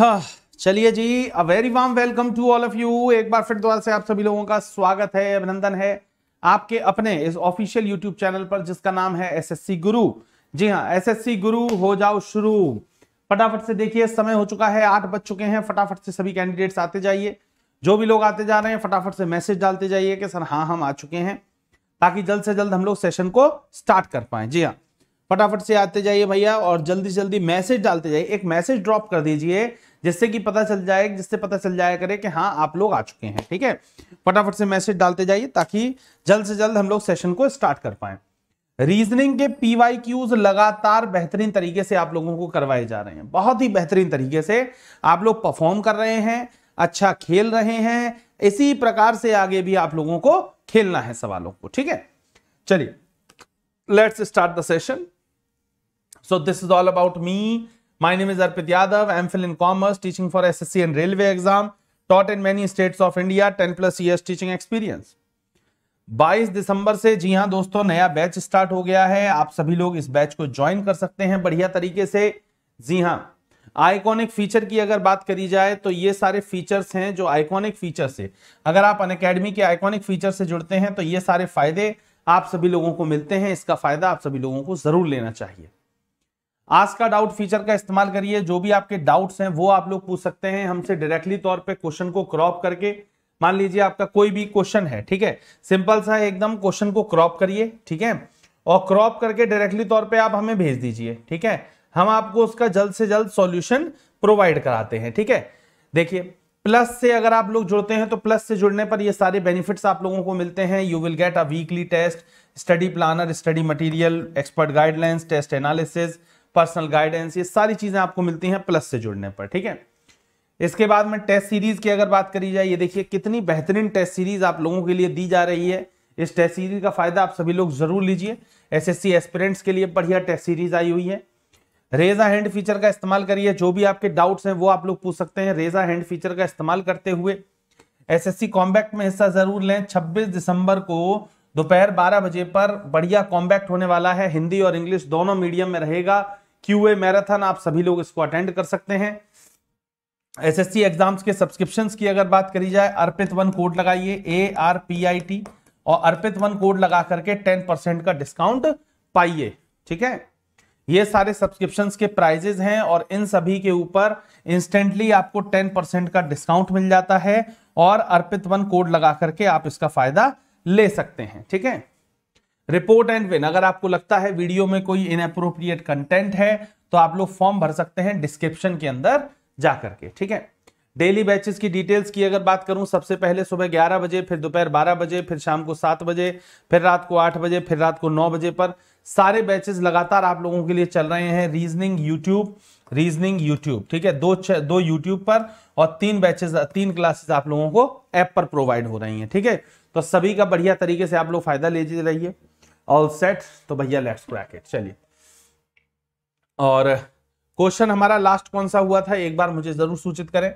हाँ, चलिए जी a very warm welcome to all of you एक बार फिर दोबारा से आप सभी लोगों का स्वागत है अभिनंदन है आपके अपने इस ऑफिशियल यूट्यूब चैनल पर जिसका नाम है एसएससी गुरु जी हाँ एसएससी गुरु हो जाओ शुरू फटाफट से देखिए समय हो चुका है आठ बज चुके हैं फटाफट से सभी कैंडिडेट्स आते जाइए जो भी लोग आते जा रहे हैं फटाफट से मैसेज डालते जाइए कि सर हाँ हम आ चुके हैं ताकि जल्द से जल्द हम लोग सेशन को स्टार्ट कर पाए जी हाँ फटाफट से आते जाइए भैया और जल्दी जल्दी मैसेज डालते जाइए एक मैसेज ड्रॉप कर दीजिए जिससे कि पता चल जाए जिससे पता चल जाया करे कि हाँ आप लोग आ चुके हैं ठीक है फटाफट से मैसेज डालते जाइए ताकि जल्द से जल्द हम लोग सेशन को स्टार्ट कर पाए रीजनिंग के पीवाई क्यूज लगातार बेहतरीन तरीके से आप लोगों को करवाए जा रहे हैं बहुत ही बेहतरीन तरीके से आप लोग परफॉर्म कर रहे हैं अच्छा खेल रहे हैं इसी प्रकार से आगे भी आप लोगों को खेलना है सवालों को ठीक है चलिए let's start the session so this is all about me My name is Arpit Yadav. I'm Phil in Commerce, teaching for SSC and Railway exam. Taught in many states of India, 10 plus years teaching experience. 22 दिसंबर से जी हाँ दोस्तों नया batch start हो गया है आप सभी लोग इस बैच को ज्वाइन कर सकते हैं बढ़िया तरीके से जी हाँ आइकॉनिक फीचर की अगर बात करी जाए तो ये सारे फीचर्स हैं जो आइकॉनिक फीचर से अगर आप अन के आइकॉनिक फीचर से जुड़ते हैं तो ये सारे फायदे आप सभी लोगों को मिलते हैं इसका फायदा आप सभी लोगों को जरूर लेना चाहिए आज का डाउट फीचर का इस्तेमाल करिए जो भी आपके डाउट्स हैं वो आप लोग पूछ सकते हैं हमसे डायरेक्टली तौर पे क्वेश्चन को क्रॉप करके मान लीजिए आपका कोई भी क्वेश्चन है ठीक है सिंपल सा एकदम क्वेश्चन को क्रॉप करिए ठीक है और क्रॉप करके डायरेक्टली तौर पे आप हमें भेज दीजिए ठीक है हम आपको उसका जल्द से जल्द सॉल्यूशन प्रोवाइड कराते हैं ठीक है देखिए प्लस से अगर आप लोग जुड़ते हैं तो प्लस से जुड़ने पर ये सारे बेनिफिट्स आप लोगों को मिलते हैं you will get a weekly test study planner study material expert guidelines test analysis personal guidance ये सारी चीजें आपको मिलती हैं प्लस से जुड़ने पर ठीक है इसके बाद में टेस्ट सीरीज की अगर बात करी जाए ये देखिए कितनी बेहतरीन टेस्ट सीरीज आप लोगों के लिए दी जा रही है इस टेस्ट सीरीज का फायदा आप सभी लोग जरूर लीजिए एसएससी एस्पिरेंट्स के लिए बढ़िया टेस्ट सीरीज आई हुई है रेजा हैंड फीचर का इस्तेमाल करिए जो भी आपके डाउट्स हैं वो आप लोग पूछ सकते हैं रेजा हैंड फीचर का इस्तेमाल करते हुए एसएससी कॉम्बैक्ट में हिस्सा जरूर लें 26 दिसंबर को दोपहर 12 बजे पर बढ़िया कॉम्बैक्ट होने वाला है हिंदी और इंग्लिश दोनों मीडियम में रहेगा क्यू ए मैराथन आप सभी लोग इसको अटेंड कर सकते हैं एसएससी एग्जाम्स के सब्सक्रिप्शंस की अगर बात करी जाए अर्पित वन कोड लगाइए A R P I T और अर्पित वन कोड लगा करके टेन परसेंट का डिस्काउंट पाइए ठीक है ये सारे सब्सक्रिप्शन के प्राइजेज हैं और इन सभी के ऊपर इंस्टेंटली आपको टेन परसेंट का डिस्काउंट मिल जाता है और अर्पित वन कोड लगा करके आप इसका फायदा ले सकते हैं ठीक है रिपोर्ट एंड विन अगर आपको लगता है वीडियो में कोई इनअप्रोप्रिएट कंटेंट है तो आप लोग फॉर्म भर सकते हैं डिस्क्रिप्शन के अंदर जा करके ठीक है डेली बैचेस की डिटेल्स की अगर बात करूं सबसे पहले सुबह 11 बजे फिर दोपहर 12 बजे फिर शाम को 7 बजे फिर रात को 8 बजे फिर रात को 9 बजे पर सारे बैचेस लगातार आप लोगों के लिए चल रहे हैं रीजनिंग यूट्यूब रीजनिंग यूट्यूब ठीक है दो दो यूट्यूब पर और तीन बैचेस तीन क्लासेस आप लोगों को ऐप पर प्रोवाइड हो रही हैं ठीक है थीके? तो सभी का बढ़िया तरीके से आप लोग फायदा ले रहिए ऑल सेट तो भैया लेट्स ब्रैकेट चलिए और क्वेश्चन हमारा लास्ट कौन सा हुआ था एक बार मुझे जरूर सूचित करें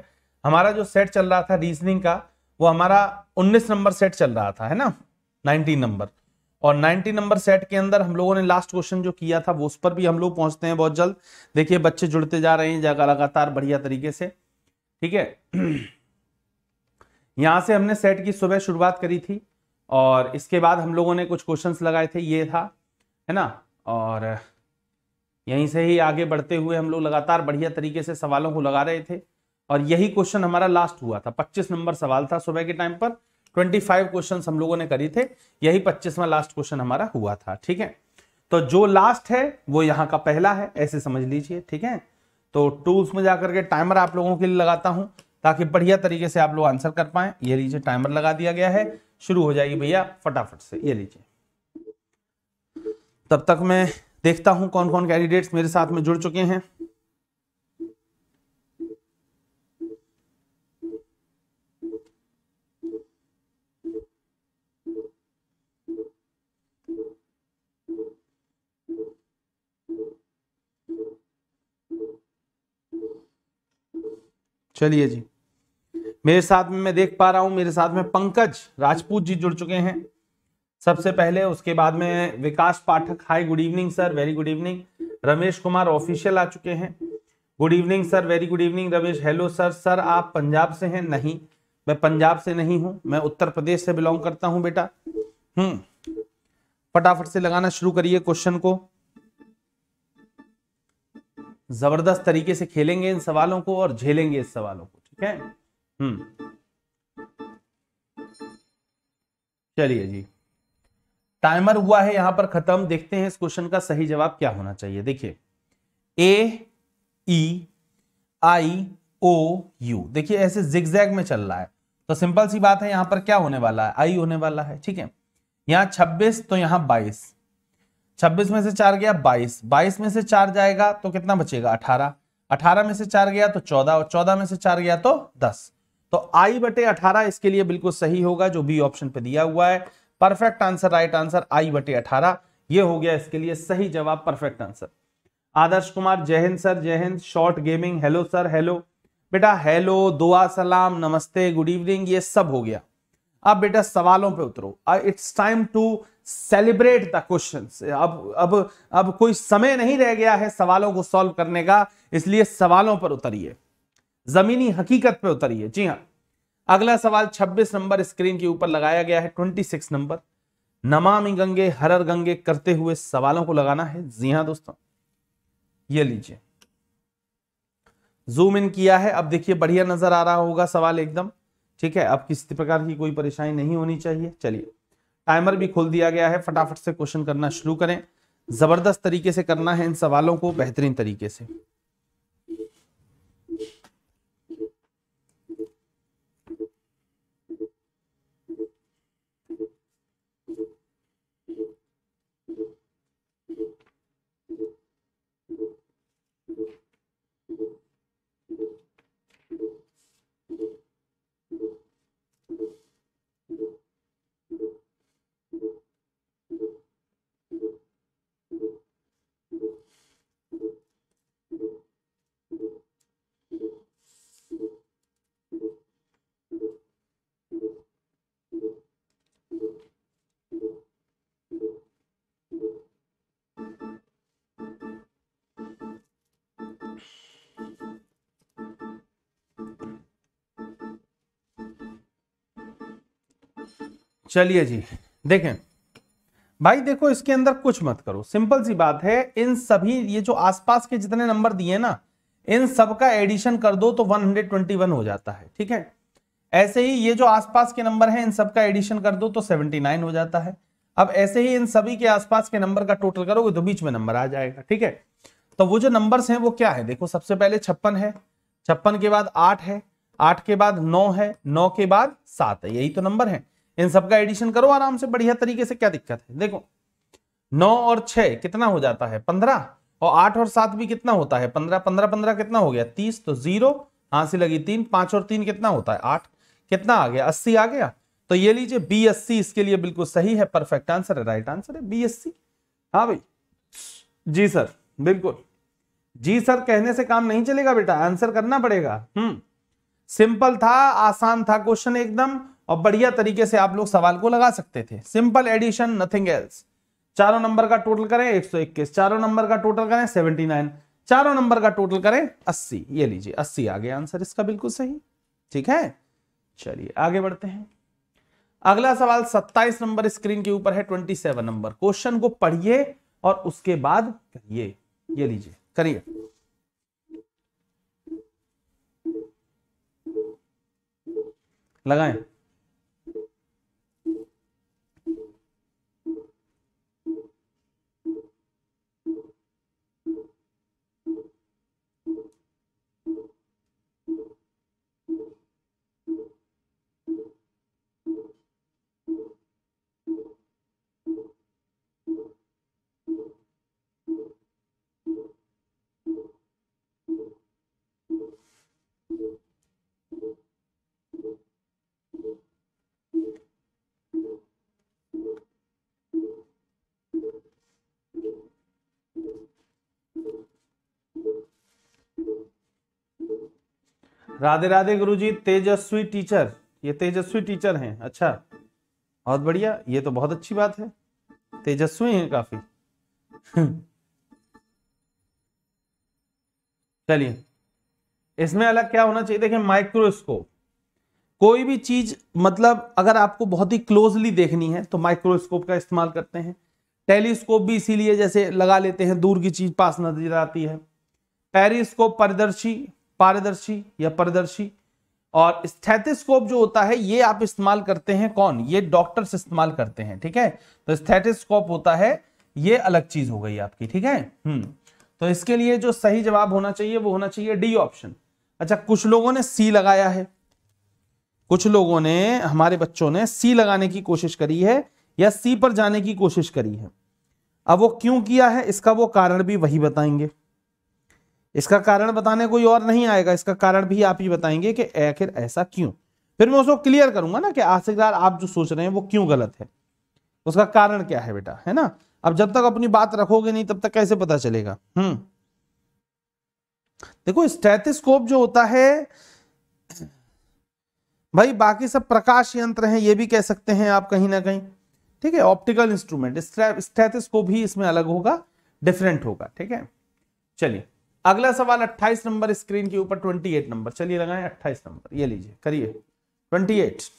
हमारा जो सेट चल रहा था रीजनिंग का वो हमारा 19 नंबर सेट चल रहा था है ना 19 नंबर और नाइनटी नंबर सेट के अंदर हम लोगों ने लास्ट क्वेश्चन जो किया था वो उस पर भी हम लोग पहुंचते हैं बहुत जल्द देखिए बच्चे जुड़ते जा रहे हैं जगह लगातार बढ़िया तरीके से ठीक है यहाँ से हमने सेट की सुबह शुरुआत करी थी और इसके बाद हम लोगों ने कुछ क्वेश्चंस लगाए थे ये था है ना और यहीं से ही आगे बढ़ते हुए हम लोग लगातार बढ़िया तरीके से सवालों को लगा रहे थे और यही क्वेश्चन हमारा लास्ट हुआ था 25 नंबर सवाल था सुबह के टाइम पर 25 क्वेश्चन हम लोगों ने करी थे यही पच्चीसवा लास्ट क्वेश्चन हमारा हुआ था ठीक है तो जो लास्ट है वो यहाँ का पहला है ऐसे समझ लीजिए ठीक है तो टूल्स में जाकर के टाइमर आप लोगों के लिए लगाता हूँ ताकि बढ़िया तरीके से आप लोग आंसर कर पाए ये लीजिए टाइमर लगा दिया गया है शुरू हो जाएगी भैया फटाफट से ये लीजिए तब तक मैं देखता हूं कौन कौन कैंडिडेट्स मेरे साथ में जुड़ चुके हैं चलिए जी मेरे साथ में मैं देख पा रहा हूं मेरे साथ में पंकज राजपूत जी जुड़ चुके हैं सबसे पहले उसके बाद में Vikas Pathak hi good evening sir very good evening Ramesh Kumar official आ चुके हैं good evening sir very good evening Ramesh hello sir sir आप पंजाब से हैं नहीं मैं पंजाब से नहीं हूं मैं उत्तर प्रदेश से बिलोंग करता हूं बेटा हम्म फटाफट से लगाना शुरू करिए क्वेश्चन को जबरदस्त तरीके से खेलेंगे इन सवालों को और झेलेंगे इस सवालों को ठीक है हम्म। चलिए जी टाइमर हुआ है यहां पर खत्म देखते हैं इस क्वेश्चन का सही जवाब क्या होना चाहिए देखिए ए ई आई ओ यू देखिए ऐसे जिगजैग में चल रहा है तो सिंपल सी बात है यहां पर क्या होने वाला है आई होने वाला है ठीक है यहां 26 तो यहां 22 26 में से चार गया 22 22 में से चार जाएगा तो कितना बचेगा 18 18 में से चार गया तो 14 और 14 में से चार गया तो 10 तो आई बटे अठारह इसके लिए बिल्कुल सही होगा जो बी ऑप्शन पे दिया हुआ है परफेक्ट आंसर राइट आंसर आई बटे अठारह ये हो गया इसके लिए सही जवाब परफेक्ट आंसर आदर्श कुमार जय हिंद सर जय हिंद short gaming hello sir hello बेटा हेलो दुआ सलाम नमस्ते गुड इवनिंग ये सब हो गया अब बेटा सवालों पे उतरो it's time to celebrate the question अब अब अब कोई समय नहीं रह गया है सवालों को सॉल्व करने का इसलिए सवालों पर उतरिए जमीनी हकीकत पे उतरिए जी हाँ अगला सवाल 26 नंबर स्क्रीन के ऊपर लगाया गया है 26 नंबर नमामि गंगे हरर गंगे करते हुए सवालों को लगाना है जी हाँ दोस्तों ये लीजिए जूम इन किया है अब देखिए बढ़िया नजर आ रहा होगा सवाल एकदम ठीक है अब किसी प्रकार की कोई परेशानी नहीं होनी चाहिए चलिए टाइमर भी खोल दिया गया है फटाफट से क्वेश्चन करना शुरू करें जबरदस्त तरीके से करना है इन सवालों को बेहतरीन तरीके से चलिए जी देखें भाई देखो इसके अंदर कुछ मत करो सिंपल सी बात है इन सभी ये जो आसपास के जितने नंबर दिए ना इन सब का एडिशन कर दो तो 121 हो जाता है ठीक है ऐसे ही ये जो आसपास के नंबर हैं इन सब का एडिशन कर दो तो 79 हो जाता है अब ऐसे ही इन सभी के आसपास के नंबर का टोटल करोगे तो बीच में नंबर आ जाएगा ठीक है तो वो जो नंबर है वो क्या है देखो सबसे पहले छप्पन है छप्पन के बाद आठ है आठ के बाद नौ है नौ के बाद सात है यही तो नंबर है इन सबका एडिशन करो आराम से बढ़िया तरीके से क्या दिक्कत है देखो नौ और छह कितना हो जाता है पंद्रह और आठ और सात भी कितना होता है पंद्रह पंद्रह पंद्रह कितना हो गया तीस तो जीरो हाँसी लगी तीन पांच और तीन कितना होता है आठ कितना आ गया अस्सी आ गया तो ये लीजिए बी एस सी इसके लिए बिल्कुल सही है परफेक्ट आंसर है राइट आंसर है बी एस सी हाँ भाई जी सर बिल्कुल जी सर कहने से काम नहीं चलेगा बेटा आंसर करना पड़ेगा हम्म सिंपल था आसान था क्वेश्चन एकदम और बढ़िया तरीके से आप लोग सवाल को लगा सकते थे सिंपल एडिशन नथिंग एल्स चारों नंबर का टोटल करें 121 चारों नंबर का टोटल करें 79 चारों नंबर का टोटल करें 80 ये लीजिए 80 आ गया आंसर इसका बिल्कुल सही ठीक है चलिए आगे बढ़ते हैं अगला सवाल 27 नंबर स्क्रीन के ऊपर है 27 नंबर क्वेश्चन को पढ़िए और उसके बाद करिए ये लीजिए करिए लगाएं राधे राधे गुरुजी तेजस्वी टीचर ये तेजस्वी टीचर हैं अच्छा बहुत बढ़िया ये तो बहुत अच्छी बात है तेजस्वी हैं काफी हम्म। चलिए इसमें अलग क्या होना चाहिए देखिए माइक्रोस्कोप कोई भी चीज मतलब अगर आपको बहुत ही क्लोजली देखनी है तो माइक्रोस्कोप का इस्तेमाल करते हैं टेलीस्कोप भी इसीलिए जैसे लगा लेते हैं दूर की चीज पास नजर आती है पेरिस्कोप पारदर्शी पारदर्शी या पारदर्शी और स्थेटिस्कोप जो होता है ये आप इस्तेमाल करते हैं कौन ये डॉक्टर्स इस्तेमाल करते हैं ठीक है तो स्थेटिस्कोप होता है ये अलग चीज हो गई आपकी ठीक है हम्म तो इसके लिए जो सही जवाब होना चाहिए वो होना चाहिए डी ऑप्शन अच्छा कुछ लोगों ने सी लगाया है कुछ लोगों ने हमारे बच्चों ने सी लगाने की कोशिश करी है या सी पर जाने की कोशिश करी है अब वो क्यों किया है इसका वो कारण भी वही बताएंगे इसका कारण बताने कोई और नहीं आएगा इसका कारण भी आप ही बताएंगे कि आखिर ऐसा क्यों फिर मैं उसको क्लियर करूंगा ना कि आखिरकार आप जो सोच रहे हैं वो क्यों गलत है उसका कारण क्या है बेटा है ना अब जब तक अपनी बात रखोगे नहीं तब तक कैसे पता चलेगा हम्म देखो स्टेथिस्कोप जो होता है भाई बाकी सब प्रकाश यंत्र हैं ये भी कह सकते हैं आप कहीं ना कहीं ठीक है ऑप्टिकल इंस्ट्रूमेंट स्टेथिस्कोप भी इसमें अलग होगा डिफरेंट होगा ठीक है चलिए अगला सवाल 28 नंबर स्क्रीन के ऊपर 28 नंबर चलिए लगाएं 28 नंबर ये लीजिए करिए 28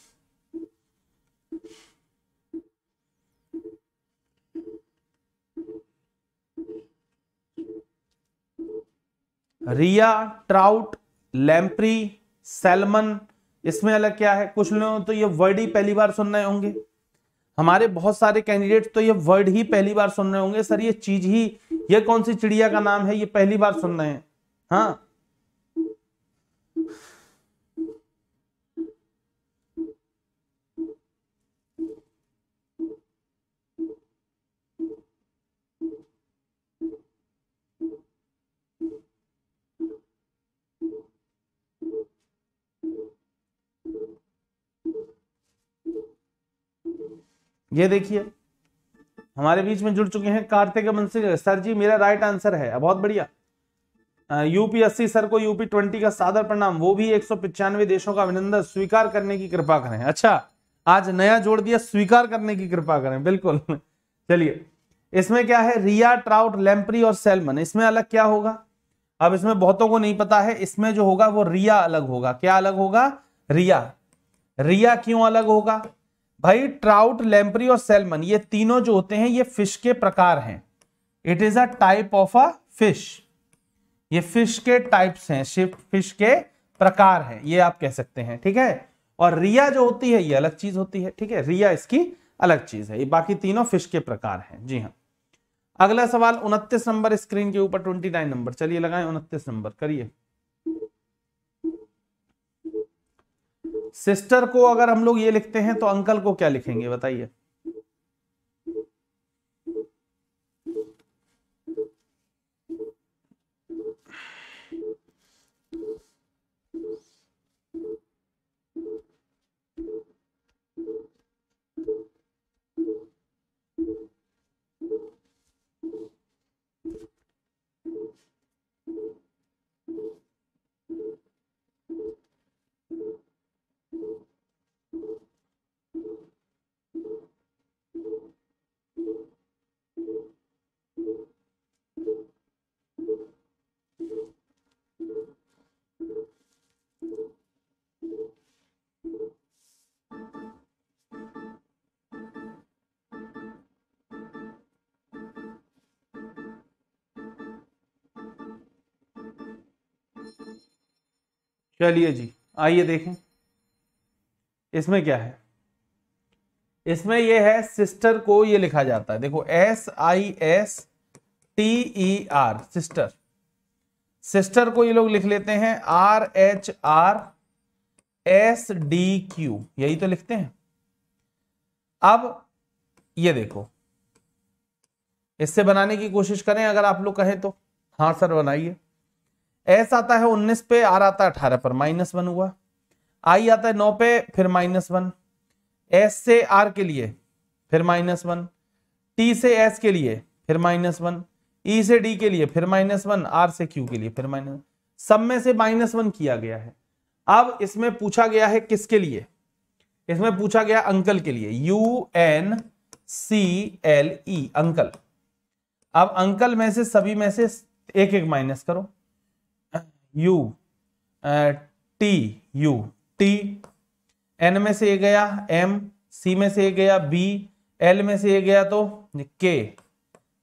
रिया ट्राउट लैम्प्री सेलमन इसमें अलग क्या है कुछ लोग तो ये वर्ड ही पहली बार सुन रहे होंगे हमारे बहुत सारे कैंडिडेट्स तो ये वर्ड ही पहली बार सुन रहे होंगे सर ये चीज ही ये कौन सी चिड़िया का नाम है ये पहली बार सुन रहे हैं हाँ ये देखिए हमारे बीच में जुड़ चुके हैं कार्तिक बंसी सर जी मेरा राइट आंसर है बहुत बढ़िया यूपी अस्सी सर को यूपी ट्वेंटी का सादर प्रणाम वो भी एक देशों का अभिनंदन स्वीकार करने की कृपा करें अच्छा आज नया जोड़ दिया स्वीकार करने की कृपा करें बिल्कुल चलिए इसमें क्या है रिया ट्राउट लैम्परी और सेलमन इसमें अलग क्या होगा अब इसमें बहुतों को नहीं पता है इसमें जो होगा वो रिया अलग होगा क्या अलग होगा रिया रिया क्यों अलग होगा भाई ट्राउट लैम्परी और सेलमन ये तीनों जो होते हैं ये फिश के प्रकार हैं it is a type of a fish ये फिश के टाइप्स हैं फिश के प्रकार हैं ये आप कह सकते हैं ठीक है और रिया जो होती है ये अलग चीज होती है ठीक है रिया इसकी अलग चीज है ये बाकी तीनों फिश के प्रकार हैं जी हाँ अगला सवाल उनतीस नंबर स्क्रीन के ऊपर ट्वेंटी नाइन नंबर चलिए लगाए उनतीस नंबर करिए सिस्टर को अगर हम लोग ये लिखते हैं तो अंकल को क्या लिखेंगे बताइए चलिए जी आइए देखें इसमें क्या है इसमें यह है सिस्टर को ये लिखा जाता है देखो S I S T E R sister sister को ये लोग लिख लेते हैं R H R S D Q यही तो लिखते हैं अब ये देखो इससे बनाने की कोशिश करें अगर आप लोग कहें तो हाँ सर बनाइए एस आता है उन्नीस पे आर आता है अठारह पर माइनस वन हुआ आई आता है नौ पे फिर माइनस वन एस से आर के लिए फिर माइनस वन टी से एस के लिए फिर माइनस वन ई e से डी के लिए फिर माइनस वन आर से क्यू के लिए फिर माइनस सब में से माइनस वन किया गया है अब इसमें पूछा गया है किसके लिए इसमें पूछा गया अंकल के लिए U N C L E uncle अब अंकल में से सभी में से एक एक माइनस करो U T U T N में से ये गया एम सी में से ये गया बी एल में से ये गया तो के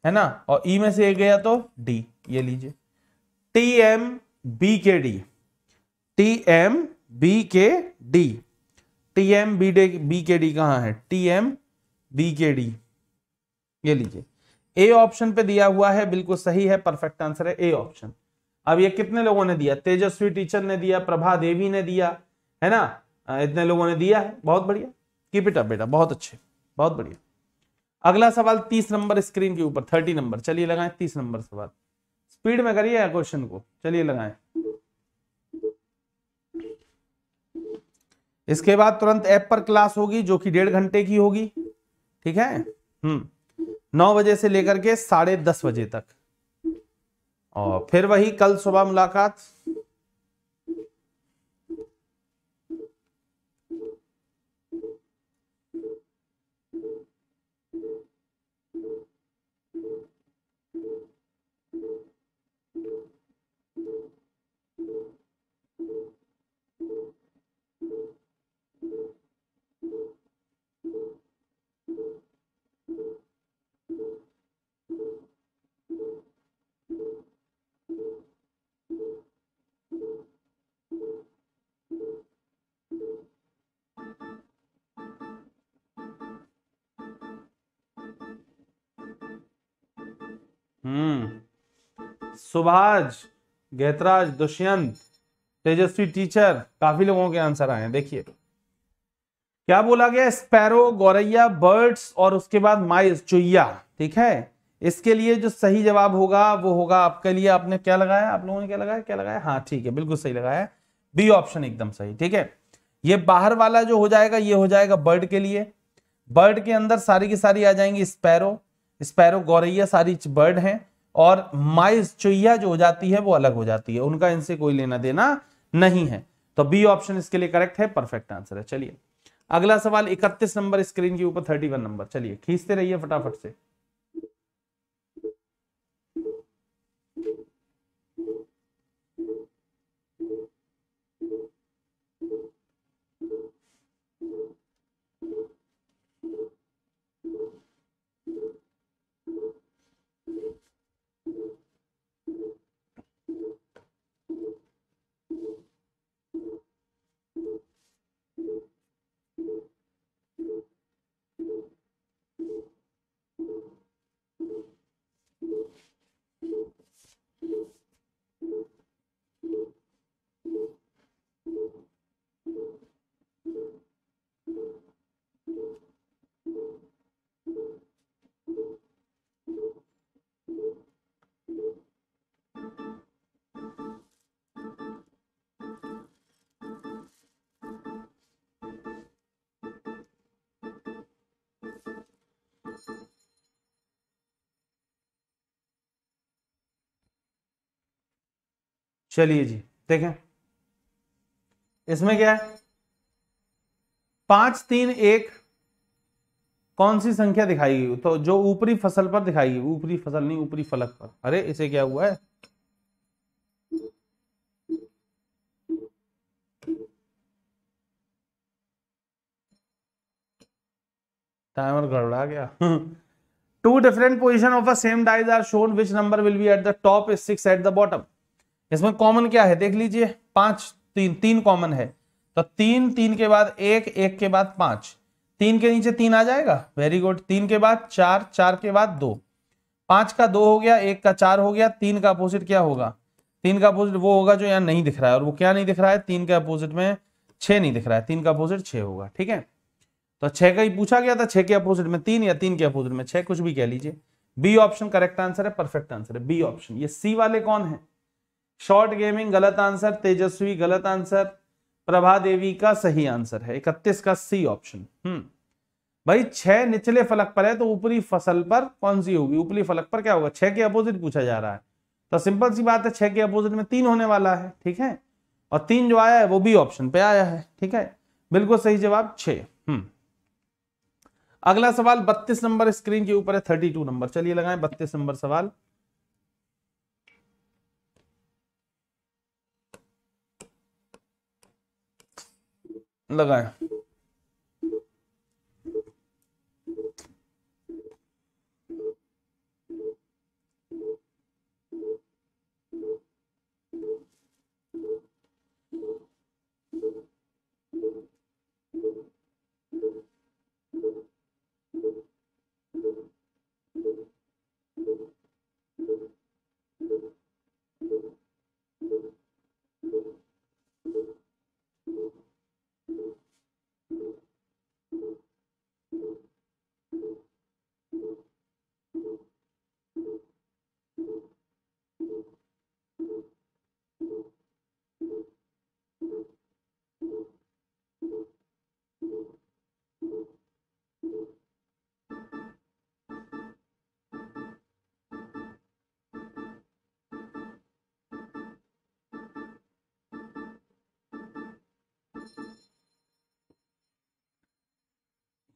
है ना और ई e में से ये गया तो डी ये लीजिए T M B K D T M B K D T M B D B K D कहाँ है T M B K D ये लीजिए ए ऑप्शन पे दिया हुआ है बिल्कुल सही है परफेक्ट आंसर है ए ऑप्शन अब ये कितने लोगों ने दिया तेजस्वी टीचर ने दिया प्रभा देवी ने दिया है ना इतने लोगों ने दिया है बहुत बढ़िया कीप इट अप बेटा बहुत अच्छे बहुत बढ़िया अगला सवाल तीस नंबर स्क्रीन के ऊपर थर्टी नंबर चलिए लगाए तीस नंबर सवाल स्पीड में करिए क्वेश्चन को चलिए लगाए इसके बाद तुरंत ऐप पर क्लास होगी जो कि डेढ़ घंटे की होगी ठीक है हम्म नौ बजे से लेकर के साढ़े दस बजे तक और फिर वही कल सुबह मुलाकात हम्म सुभाष गहतराज दुष्यंत तेजस्वी टीचर काफी लोगों के आंसर आए हैं देखिए क्या बोला गया स्पैरो गौरैया बर्ड्स और उसके बाद माइस चुईया ठीक है इसके लिए जो सही जवाब होगा वो होगा आपके लिए आपने क्या लगाया आप लोगों ने क्या लगाया क्या लगाया हाँ ठीक है बिल्कुल सही लगाया बी ऑप्शन एकदम सही ठीक है ये बाहर वाला जो हो जाएगा ये हो जाएगा बर्ड के लिए बर्ड के अंदर सारी की सारी आ जाएंगी स्पैरो स्पैरो गौरैया सारी बर्ड हैं और माइस चुया जो हो जाती है वो अलग हो जाती है उनका इनसे कोई लेना देना नहीं है तो बी ऑप्शन इसके लिए करेक्ट है परफेक्ट आंसर है चलिए अगला सवाल इकतीस नंबर स्क्रीन के ऊपर थर्टी वन नंबर चलिए खींचते रहिए फटाफट से चलिए जी देखें इसमें क्या है पांच तीन एक कौन सी संख्या दिखाई गई तो जो ऊपरी फसल पर दिखाई गई ऊपरी फसल नहीं ऊपरी फलक पर अरे इसे क्या हुआ है टाइमर गड़बड़ा गया two different position of a same dies are shown which number will be at the top is six at the bottom इसमें कॉमन क्या है देख लीजिए पांच तीन तीन कॉमन है तो तीन तीन के बाद एक एक के बाद पांच तीन के नीचे तीन आ जाएगा वेरी गुड तीन के बाद चार चार के बाद दो पांच का दो हो गया एक का चार हो गया तीन का अपोजिट क्या होगा तीन का अपोजिट वो होगा जो यहाँ नहीं दिख रहा है और वो क्या नहीं दिख रहा है तीन के अपोजिट में छह नहीं दिख रहा है तीन का अपोजिट छह होगा ठीक है तो छह का ही पूछा गया था छह के अपोजिट में तीन या तीन के अपोजिट में छह कुछ भी कह लीजिए बी ऑप्शन करेक्ट आंसर है परफेक्ट आंसर है बी ऑप्शन ये सी वाले कौन है शॉर्ट गेमिंग गलत आंसर तेजस्वी गलत आंसर प्रभा देवी का सही आंसर है इकतीस का सी ऑप्शन हम्म भाई छह निचले फलक पर है तो ऊपरी फसल पर कौन सी होगी ऊपरी फलक पर क्या होगा छह के अपोजिट पूछा जा रहा है तो सिंपल सी बात है छह के अपोजिट में तीन होने वाला है ठीक है और तीन जो आया है वो भी ऑप्शन पे आया है ठीक है बिल्कुल सही जवाब छ हम्म। अगला सवाल बत्तीस नंबर स्क्रीन के ऊपर है थर्टी टू नंबर चलिए लगाए बत्तीस नंबर सवाल लगाएं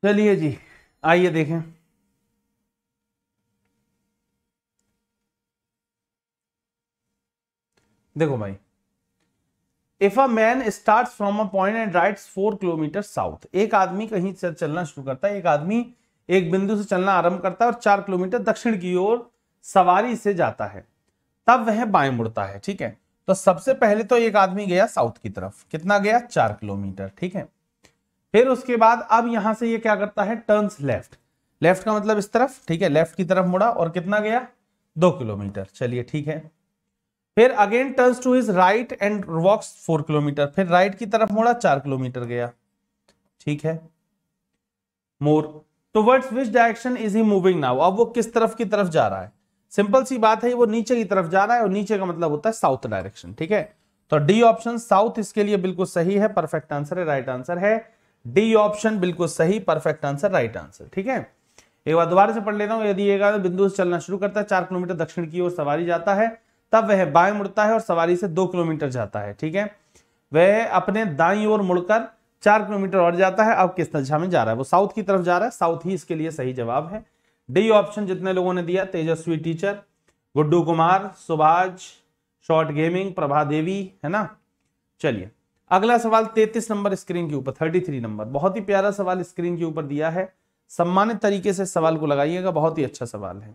चलिए जी आइए देखें देखो भाई if a man start from a point and right four kilometer south एक आदमी कहीं से चलना शुरू करता है एक आदमी एक बिंदु से चलना आरंभ करता है और चार किलोमीटर दक्षिण की ओर सवारी से जाता है तब वह बाएं मुड़ता है ठीक है तो सबसे पहले तो एक आदमी गया साउथ की तरफ कितना गया चार किलोमीटर ठीक है फिर उसके बाद अब यहां से ये क्या करता है टर्न्स लेफ्ट लेफ्ट का मतलब इस तरफ ठीक है लेफ्ट की तरफ मुड़ा और कितना गया दो किलोमीटर चलिए ठीक है फिर again turns to his right and walks four kilometer फिर राइट की तरफ मुड़ा चार किलोमीटर गया ठीक है more towards which direction is he moving now अब वो किस तरफ की तरफ जा रहा है सिंपल सी बात है वो नीचे की तरफ जा रहा है और नीचे का मतलब होता है साउथ डायरेक्शन ठीक है तो डी ऑप्शन साउथ इसके लिए बिल्कुल सही है परफेक्ट आंसर है राइट right आंसर है डी ऑप्शन बिल्कुल सही परफेक्ट आंसर राइट आंसर ठीक है एक बार दोबारा से पढ़ लेता हूँ यदि एक बिंदु से चलना शुरू करता है चार किलोमीटर दक्षिण की ओर सवारी जाता है तब वह बाएं मुड़ता है और सवारी से दो किलोमीटर जाता है ठीक है वह अपने दाई ओर मुड़कर चार किलोमीटर और जाता है अब किस दिशा में जा रहा है वो साउथ की तरफ जा रहा है साउथ ही इसके लिए सही जवाब है डी ऑप्शन जितने लोगों ने दिया Tejasvi teacher Guddu Kumar Subhash short gaming Prabha Devi है ना चलिए अगला सवाल 33 नंबर स्क्रीन के ऊपर 33 नंबर बहुत ही प्यारा सवाल स्क्रीन के ऊपर दिया है सम्मानित तरीके से सवाल को लगाइएगा बहुत ही अच्छा सवाल है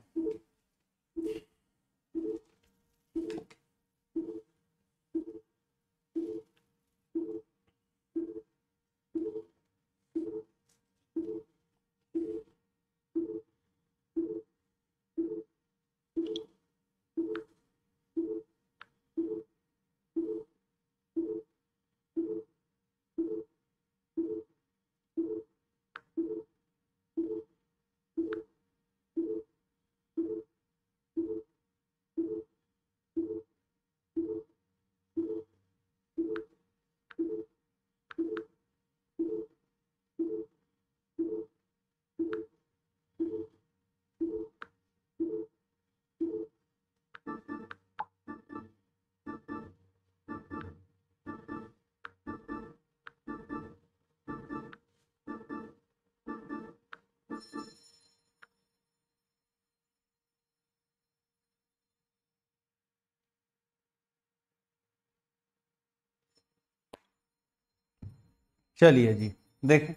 चलिए जी देखें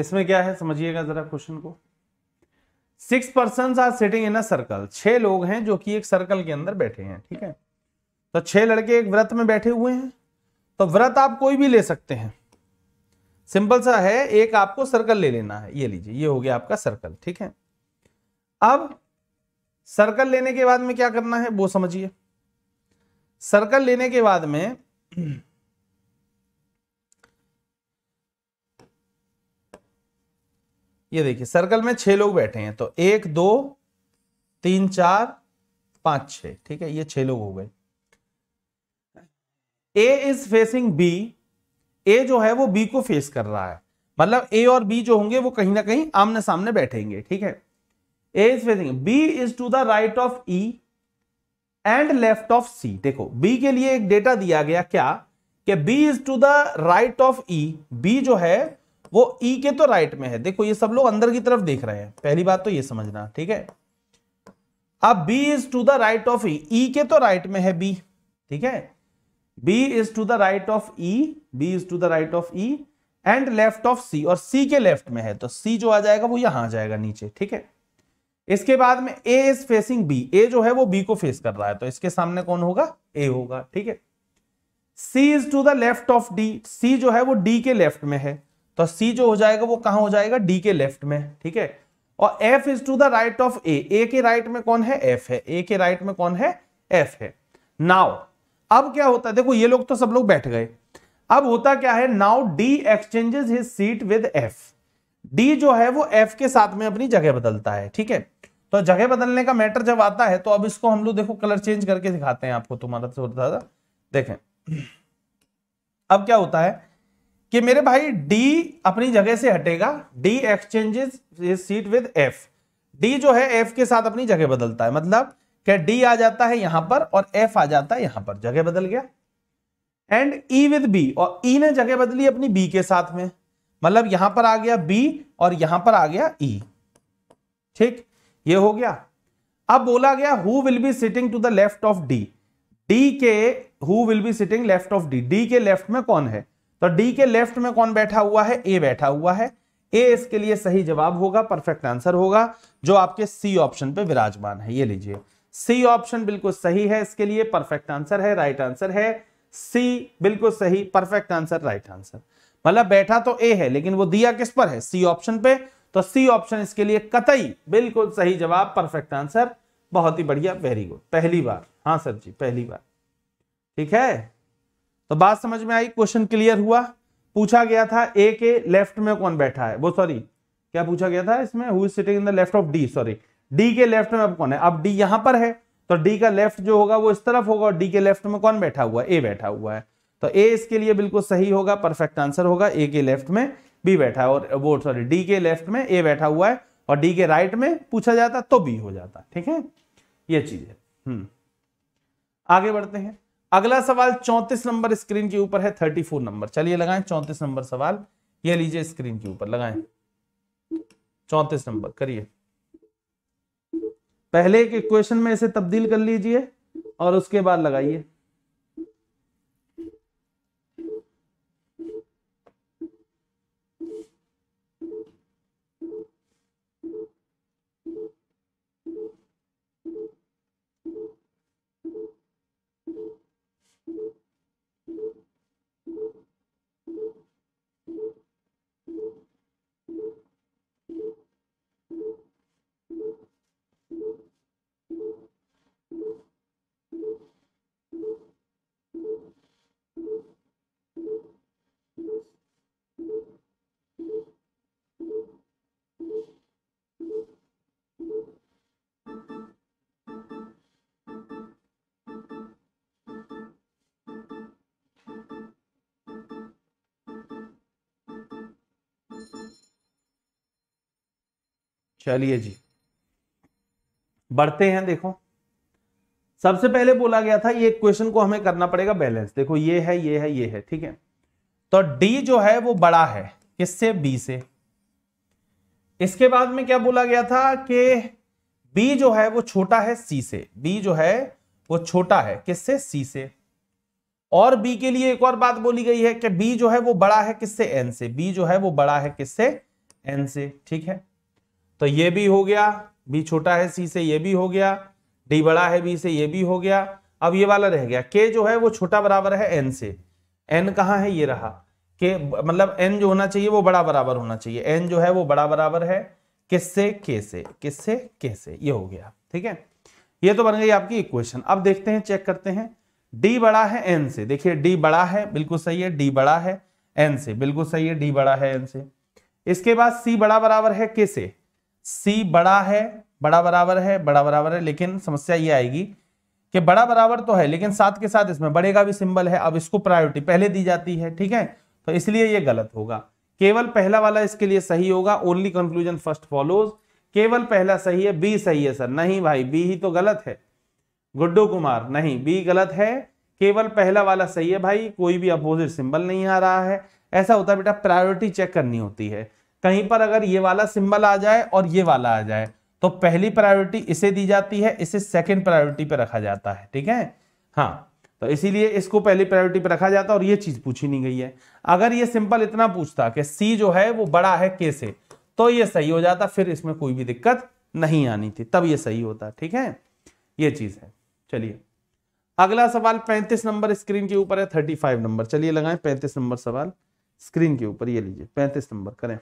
इसमें क्या है समझिएगा जरा क्वेश्चन को six person are sitting in a circle छह लोग हैं जो कि एक सर्कल के अंदर बैठे हैं ठीक है तो छह लड़के एक व्रत में बैठे हुए हैं तो व्रत आप कोई भी ले सकते हैं सिंपल सा है एक आपको सर्कल ले लेना है ये लीजिए ये हो गया आपका सर्कल ठीक है अब सर्कल लेने के बाद में क्या करना है वो समझिए सर्कल लेने के बाद में ये देखिए सर्कल में छह लोग बैठे हैं तो एक दो तीन चार पांच छ ठीक है ये छह लोग हो गए A is facing B A जो है वो बी को फेस कर रहा है मतलब ए और बी जो होंगे वो कहीं ना कहीं आमने सामने बैठेंगे ठीक है A is facing B is to the right of E and left of C देखो बी के लिए एक डेटा दिया गया क्या कि B is to the right of E B जो है वो ई e के तो राइट में है देखो ये सब लोग अंदर की तरफ देख रहे हैं पहली बात तो ये समझना ठीक है अब B is to the right of E E के तो राइट में है बी ठीक है B is to the right of E B is to the right of E and left of C और सी के लेफ्ट में है तो सी जो आ जाएगा वो यहां आ जाएगा नीचे ठीक है इसके बाद में A is facing B A जो है वो बी को फेस कर रहा है तो इसके सामने कौन होगा ए होगा ठीक है C is to the left of D C जो है वो डी के लेफ्ट में है तो सी जो हो जाएगा वो कहां हो जाएगा डी के लेफ्ट में ठीक है और F is to the right of A A के राइट में कौन है एफ है ए के राइट में कौन है एफ है नाउ अब क्या होता है देखो ये लोग तो सब लोग बैठ गए अब होता क्या है now D exchanges his seat with F D जो है वो एफ के साथ में अपनी जगह बदलता है ठीक है तो जगह बदलने का मैटर जब आता है तो अब इसको हम लोग देखो कलर चेंज करके सिखाते हैं आपको तुम्हारा थोड़ा तो सा देखें अब क्या होता है कि मेरे भाई D अपनी जगह से हटेगा D exchanges seat with F D जो है F के साथ अपनी जगह बदलता है मतलब क्या D आ जाता है यहां पर और F आ जाता है यहां पर जगह बदल गया एंड E विद B और e ने जगह बदली अपनी B के साथ में मतलब यहां पर आ गया B और यहां पर आ गया e. ठीक ये हो गया अब बोला गया who will be sitting to the left of D D के who will be sitting left of D D के लेफ्ट में कौन है तो डी के लेफ्ट में कौन बैठा हुआ है ए बैठा हुआ है ए इसके लिए सही जवाब होगा परफेक्ट आंसर होगा जो आपके सी ऑप्शन पे विराजमान है ये लीजिए सी ऑप्शन बिल्कुल सही है इसके लिए परफेक्ट आंसर है राइट आंसर है सी बिल्कुल सही परफेक्ट आंसर राइट आंसर मतलब बैठा तो ए है लेकिन वो दिया किस पर है सी ऑप्शन पे तो सी ऑप्शन इसके लिए कतई बिल्कुल सही जवाब परफेक्ट आंसर बहुत ही बढ़िया वेरी गुड पहली बार हाँ सर जी पहली बार ठीक है तो बात समझ में आई क्वेश्चन क्लियर हुआ पूछा गया था ए के लेफ्ट में कौन बैठा है वो सॉरी क्या पूछा गया था इसमें who is sitting in the left of D sorry D के लेफ्ट में अब कौन है अब डी यहां पर है तो डी का लेफ्ट जो होगा वो इस तरफ होगा और डी के लेफ्ट में कौन बैठा हुआ है ए बैठा हुआ है तो ए इसके लिए बिल्कुल सही होगा परफेक्ट आंसर होगा ए के लेफ्ट में बी बैठा है और वो सॉरी डी के लेफ्ट में ए बैठा हुआ है और डी के राइट में पूछा जाता तो बी हो जाता ठीक है ये चीज है हम्म, आगे बढ़ते हैं अगला सवाल 34 नंबर स्क्रीन के ऊपर है 34 नंबर चलिए लगाएं 34 नंबर सवाल ये लीजिए स्क्रीन के ऊपर लगाएं 34 नंबर करिए पहले एक क्वेश्चन में इसे तब्दील कर लीजिए और उसके बाद लगाइए चलिए जी बढ़ते हैं देखो सबसे पहले बोला गया था ये क्वेश्चन को हमें करना पड़ेगा बैलेंस देखो ये है ये है ये है ठीक है तो डी जो है वो बड़ा है किससे बी से इसके बाद में क्या बोला गया था कि बी जो है वो छोटा है सी से बी जो है वो छोटा है किससे सी से और बी के लिए एक और बात बोली गई है कि बी जो है वो बड़ा है किससे एन से बी जो है वो बड़ा है किससे एन से ठीक है तो ये भी हो गया बी छोटा है सी से ये भी हो गया डी बड़ा है बी से ये भी हो गया अब ये वाला रह गया के जो है वो छोटा बराबर है एन से एन कहाँ है ये रहा के मतलब एन जो होना चाहिए वो बड़ा बराबर होना चाहिए एन जो है वो बड़ा बराबर है किससे के से किससे के से ये हो गया ठीक है ये तो बन गई आपकी इक्वेशन अब देखते हैं चेक करते हैं डी बड़ा है एन से देखिए डी बड़ा है बिल्कुल सही है डी बड़ा है एन से बिल्कुल सही है डी बड़ा है एन से इसके बाद सी बड़ा बराबर है के से सी बड़ा है बड़ा बराबर है बड़ा बराबर है लेकिन समस्या ये आएगी कि बड़ा बराबर तो है लेकिन साथ के साथ इसमें बड़े का भी सिंबल है अब इसको प्रायोरिटी पहले दी जाती है ठीक है तो इसलिए ये गलत होगा केवल पहला वाला इसके लिए सही होगा ओनली कंक्लूजन फर्स्ट फॉलोज केवल पहला सही है बी सही है सर नहीं भाई बी ही तो गलत है गुड्डू कुमार नहीं बी गलत है केवल पहला वाला सही है भाई कोई भी अपोजिट सिंबल नहीं आ रहा है ऐसा होता है बेटा प्रायोरिटी चेक करनी होती है कहीं पर अगर ये वाला सिंबल आ जाए और ये वाला आ जाए तो पहली प्रायोरिटी इसे दी जाती है इसे सेकंड प्रायोरिटी पर रखा जाता है ठीक है हाँ तो इसीलिए इसको पहली प्रायोरिटी पर रखा जाता है और ये चीज पूछी नहीं गई है अगर ये सिंपल इतना पूछता कि सी जो है वो बड़ा है के से तो ये सही हो जाता फिर इसमें कोई भी दिक्कत नहीं आनी थी तब ये सही होता ठीक है ये चीज है चलिए अगला सवाल पैंतीस नंबर स्क्रीन के ऊपर है फाइव नंबर चलिए लगाए पैंतीस नंबर सवाल स्क्रीन के ऊपर ये लीजिए पैंतीस नंबर करें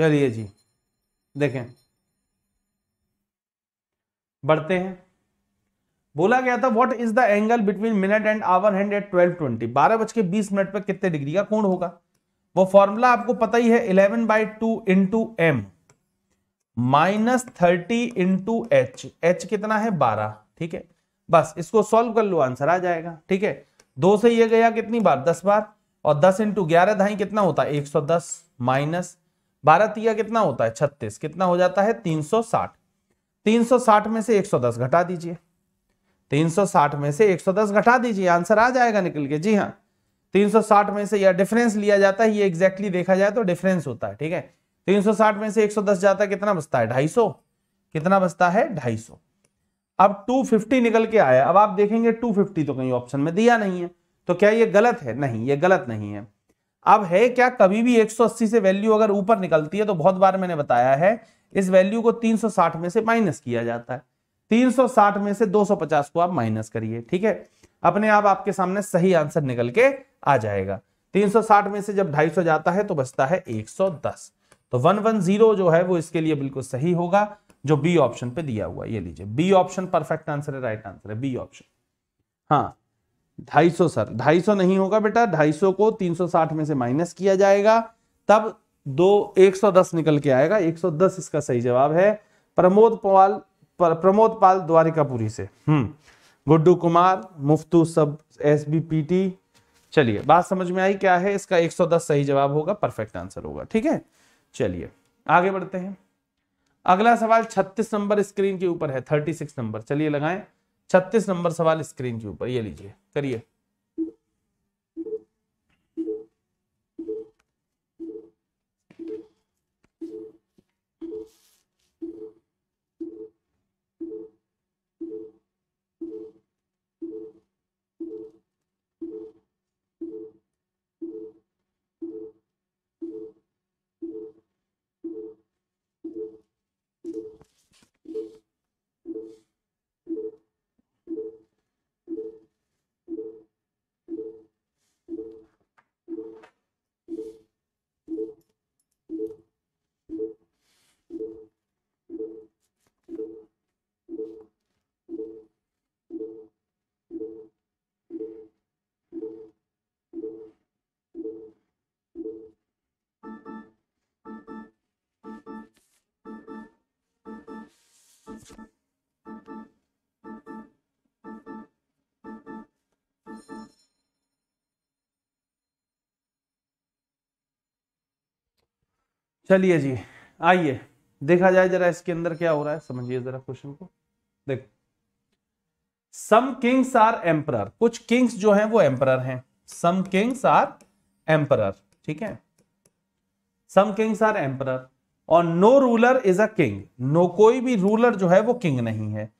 चलिए जी देखें बढ़ते हैं बोला गया था what is the angle between minute and hour hand at twelve twenty बारह बज के बीस मिनट पर कितने डिग्री का कोण होगा वो फॉर्मूला आपको पता ही है eleven by two into M minus thirty into H H कितना है बारह ठीक है बस इसको सॉल्व कर लो आंसर आ जाएगा ठीक है दो से ये गया कितनी बार दस बार और दस इंटू ग्यारह धाई कितना होता है एक सौ दस माइनस बारह तिया कितना होता है छत्तीस कितना हो जाता है तीन सौ साठ तीन सौ साठ में से एक सौ दस घटा दीजिए तीन सौ साठ में से एक सौ दस घटा दीजिए आंसर आ जाएगा निकल के जी हाँ तीन सौ साठ में से यह डिफरेंस लिया जाता है ये एग्जैक्टली देखा जाए तो डिफरेंस होता है ठीक है तीन सौ साठ में से एक सौ दस जाता है कितना बचता है ढाई सौ कितना बचता है ढाई सौ अब टू फिफ्टी निकल के आया अब आप देखेंगे टू फिफ्टी तो कहीं ऑप्शन में दिया नहीं है तो क्या ये गलत है नहीं ये गलत नहीं है अब है क्या कभी भी 180 से वैल्यू अगर ऊपर निकलती है तो बहुत बार मैंने बताया है इस वैल्यू को 360 में से माइनस किया जाता है 360 में से 250 को आप माइनस करिए ठीक है अपने आप आपके सामने सही आंसर निकल के आ जाएगा 360 में से जब 250 जाता है तो बचता है 110 तो 110 जो है वो इसके लिए बिल्कुल सही होगा जो बी ऑप्शन पे दिया हुआ ये लीजिए बी ऑप्शन परफेक्ट आंसर है राइट आंसर है बी ऑप्शन हाँ ढाई सौ सर ढाई सौ नहीं होगा बेटा ढाई सौ को तीन सौ साठ में से माइनस किया जाएगा तब दो एक सौ दस निकल के आएगा एक सौ दस इसका सही जवाब है प्रमोद पवाल पर, प्रमोद पाल द्वारिकापुरी से हम्म गुड्डू कुमार मुफ्तू सब एस बी पी टी चलिए बात समझ में आई क्या है इसका 110 सही जवाब होगा परफेक्ट आंसर होगा ठीक है चलिए आगे बढ़ते हैं अगला सवाल 36 नंबर स्क्रीन के ऊपर है 36 नंबर चलिए लगाएं छत्तीस नंबर सवाल स्क्रीन के ऊपर ये लीजिए करिए चलिए जी आइए देखा जाए जरा इसके अंदर क्या हो रहा है समझिए जरा क्वेश्चन को देखो सम किंग्स आर एम्पर कुछ किंग्स जो हैं वो एम्पर हैं सम किंग्स आर एम्पर ठीक है सम किंग्स आर एम्पर और no ruler is a king no कोई भी रूलर जो है वो किंग नहीं है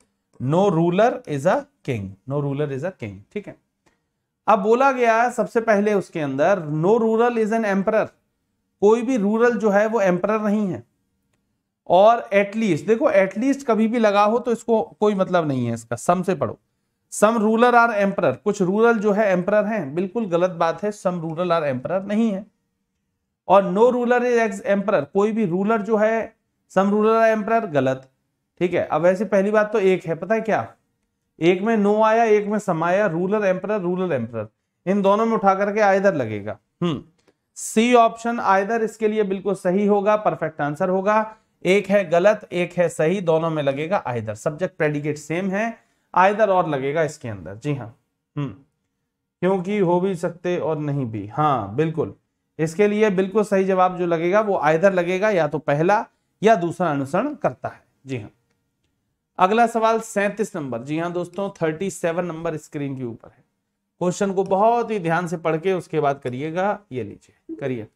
no ruler is a king no ruler is a king ठीक है अब बोला गया है सबसे पहले उसके अंदर no rural is an emperor कोई भी रूरल जो है वो एम्पर नहीं है और एटलीस्ट देखो एटलीस्ट कभी भी लगा हो तो इसको कोई मतलब नहीं है इसका सम से पढ़ो सम रूलर आर एम्पर कुछ रूरल जो है एम्पर हैं बिल्कुल गलत बात है सम रूरल आर एम्पर नहीं है और no ruler is ex emperor कोई भी रूलर जो है सम रूलर आर एम्पर गलत ठीक है अब वैसे पहली बात तो एक है पता है क्या एक में नो आया एक में समाया रूलर एम्पर रूलर एम्पर इन दोनों में उठा करके आयदर लगेगा हम्म सी ऑप्शन आयदर इसके लिए बिल्कुल सही होगा परफेक्ट आंसर होगा एक है गलत एक है सही दोनों में लगेगा आयदर सब्जेक्ट प्रेडिकेट सेम है आयदर और लगेगा इसके अंदर जी हाँ हम्म क्योंकि हो भी सकते और नहीं भी हाँ बिल्कुल इसके लिए बिल्कुल सही जवाब जो लगेगा वो आयदर लगेगा या तो पहला या दूसरा अनुसरण करता है जी हाँ अगला सवाल सैंतीस नंबर जी हाँ दोस्तों थर्टी सेवन नंबर स्क्रीन के ऊपर है क्वेश्चन को बहुत ही ध्यान से पढ़ के उसके बाद करिएगा ये लीजिए करिए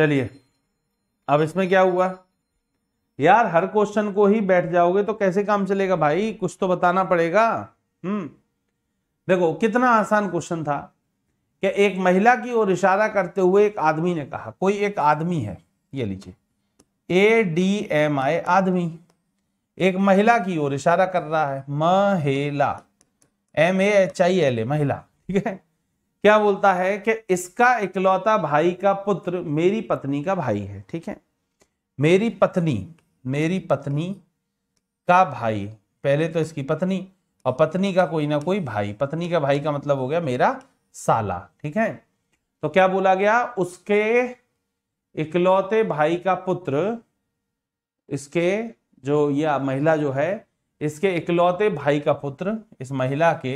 चलिए अब इसमें क्या हुआ यार हर क्वेश्चन को ही बैठ जाओगे तो कैसे काम चलेगा भाई कुछ तो बताना पड़ेगा हम्म देखो कितना आसान क्वेश्चन था कि एक महिला की ओर इशारा करते हुए एक आदमी ने कहा कोई एक आदमी है ये लीजिए ए डी एम आई आदमी एक महिला की ओर इशारा कर रहा है महिला M A H I L A महिला ठीक है क्या बोलता है कि इसका इकलौता भाई का पुत्र मेरी पत्नी का भाई है ठीक है मेरी पत्नी मेरी पत्नी का भाई पहले तो इसकी पत्नी और पत्नी का कोई ना कोई भाई पत्नी का भाई का मतलब हो गया मेरा साला ठीक है तो क्या बोला गया उसके इकलौते भाई का पुत्र इसके जो यह महिला जो है इसके इकलौते भाई का पुत्र इस महिला के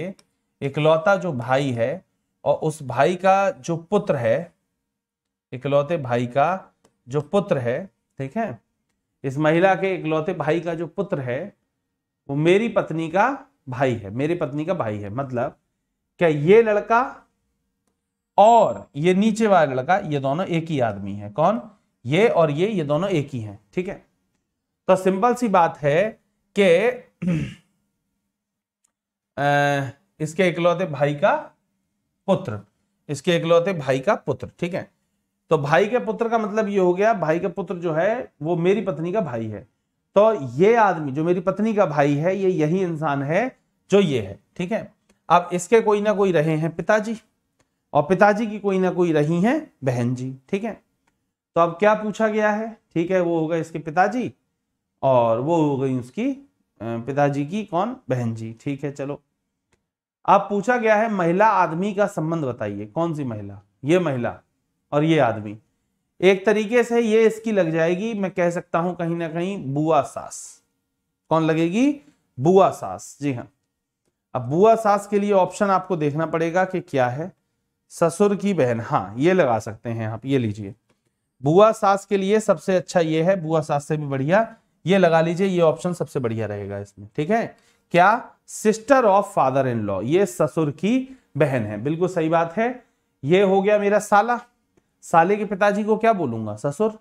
इकलौता जो भाई है और उस भाई का जो पुत्र है इकलौते भाई का जो पुत्र है ठीक है इस महिला के इकलौते भाई का जो पुत्र है वो मेरी पत्नी का भाई है मेरी पत्नी का भाई है मतलब क्या ये लड़का और ये नीचे वाला लड़का ये दोनों एक ही आदमी है कौन ये और ये ये दोनों एक ही हैं ठीक है तो सिंपल सी बात है कि इसके इकलौते भाई का पुत्र इसके इकलौते भाई का पुत्र ठीक है तो भाई के पुत्र का मतलब ये हो गया भाई का पुत्र जो है वो मेरी पत्नी का भाई है तो ये आदमी जो मेरी पत्नी का भाई है ये यही इंसान है जो ये है ठीक है अब इसके कोई ना कोई रहे हैं पिताजी और पिताजी की कोई ना कोई रही हैं बहन जी ठीक है तो अब क्या पूछा गया है ठीक है वो हो गए इसके पिताजी और वो हो गई उसकी पिताजी की कौन बहन जी ठीक है चलो आप पूछा गया है महिला आदमी का संबंध बताइए कौन सी महिला ये महिला और ये आदमी एक तरीके से ये इसकी लग जाएगी मैं कह सकता हूं कहीं ना कहीं बुआ सास कौन लगेगी बुआ सास जी हाँ अब बुआ सास के लिए ऑप्शन आपको देखना पड़ेगा कि क्या है ससुर की बहन हाँ ये लगा सकते हैं आप ये लीजिए बुआ सास के लिए सबसे अच्छा ये है बुआ सास से भी बढ़िया ये लगा लीजिए ये ऑप्शन सबसे बढ़िया रहेगा इसमें ठीक है क्या sister of father in law ये ससुर की बहन है बिल्कुल सही बात है ये हो गया मेरा साला साले के पिताजी को क्या बोलूंगा ससुर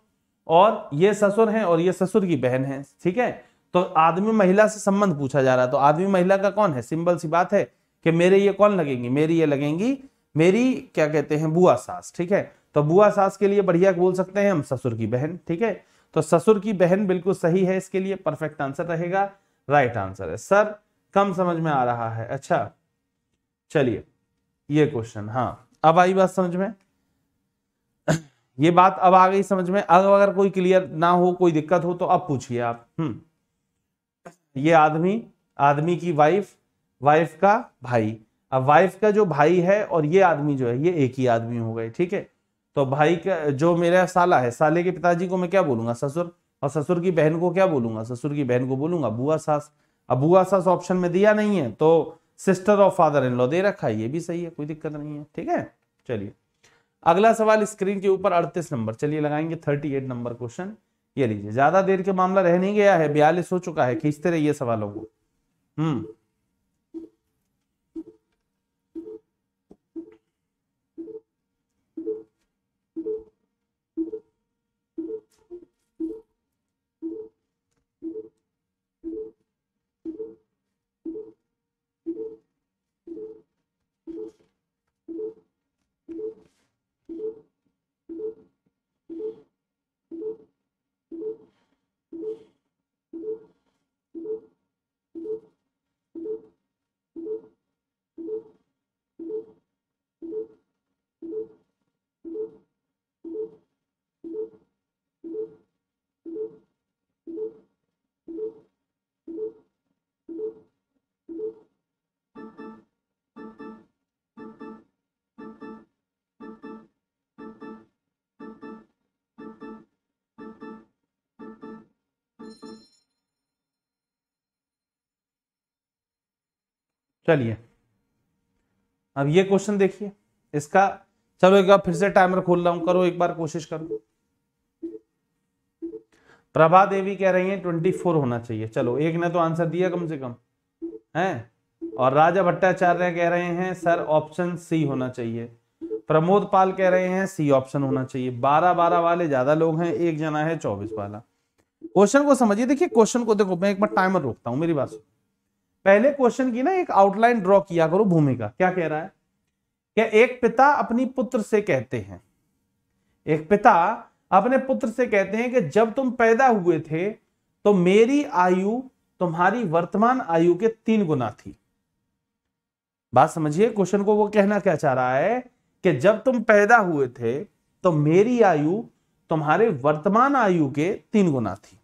और ये ससुर हैं और ये ससुर की बहन है ठीक है तो आदमी महिला से संबंध पूछा जा रहा है तो आदमी महिला का कौन है सिंबल सी बात है कि मेरे ये कौन लगेंगी मेरी ये लगेंगी मेरी क्या कहते हैं बुआ सास ठीक है तो बुआ सास के लिए बढ़िया बोल सकते हैं हम ससुर की बहन ठीक है तो ससुर की बहन बिल्कुल सही है इसके लिए परफेक्ट आंसर रहेगा राइट आंसर है सर कम समझ में आ रहा है अच्छा चलिए ये क्वेश्चन हाँ अब आई बात समझ में ये बात अब आ गई समझ में अब अगर कोई क्लियर ना हो कोई दिक्कत हो तो अब पूछिए आप हम्म ये आदमी आदमी की वाइफ वाइफ का भाई अब वाइफ का जो भाई है और ये आदमी जो है ये एक ही आदमी हो गए ठीक है तो भाई का जो मेरा साला है साले के पिताजी को मैं क्या बोलूंगा ससुर और ससुर की बहन को क्या बोलूंगा ससुर की बहन को बोलूंगा बुआ सास अब बुआ सास ऑप्शन में दिया नहीं है तो सिस्टर और फादर इन लॉ दे रखा है ये भी सही है कोई दिक्कत नहीं है ठीक है चलिए अगला सवाल स्क्रीन के ऊपर अड़तीस नंबर चलिए लगाएंगे थर्टी एट नंबर क्वेश्चन ये लीजिए ज्यादा देर के मामला रह नहीं गया है बयालीस हो चुका है खींचते रहिए सवालों को हम्म चलिए अब ये क्वेश्चन देखिए इसका चलो एक बार फिर से टाइमर खोल रहा हूं करो एक बार कोशिश करो प्रभा देवी कह रही हैं ट्वेंटी फोर होना चाहिए चलो एक ने तो आंसर दिया कम से कम हैं और राजा भट्टाचार्य कह रहे हैं सर ऑप्शन सी होना चाहिए प्रमोद पाल कह रहे हैं सी ऑप्शन होना चाहिए बारह बारह वाले ज्यादा लोग हैं एक जना है चौबीस वाला क्वेश्चन को समझिए देखिए क्वेश्चन को देखो मैं एक बार टाइमर रोकता हूँ मेरी बात सुनो पहले क्वेश्चन की ना एक आउटलाइन ड्रॉ किया करो भूमि का क्या कह रहा है कि एक पिता अपनी पुत्र से कहते हैं एक पिता अपने पुत्र से कहते हैं कि जब तुम पैदा हुए थे तो मेरी आयु तुम्हारी वर्तमान आयु के तीन गुना थी बात समझिए क्वेश्चन को वो कहना क्या चाह रहा है कि जब तुम पैदा हुए थे तो मेरी आयु तुम्हारे वर्तमान आयु के तीन गुना थी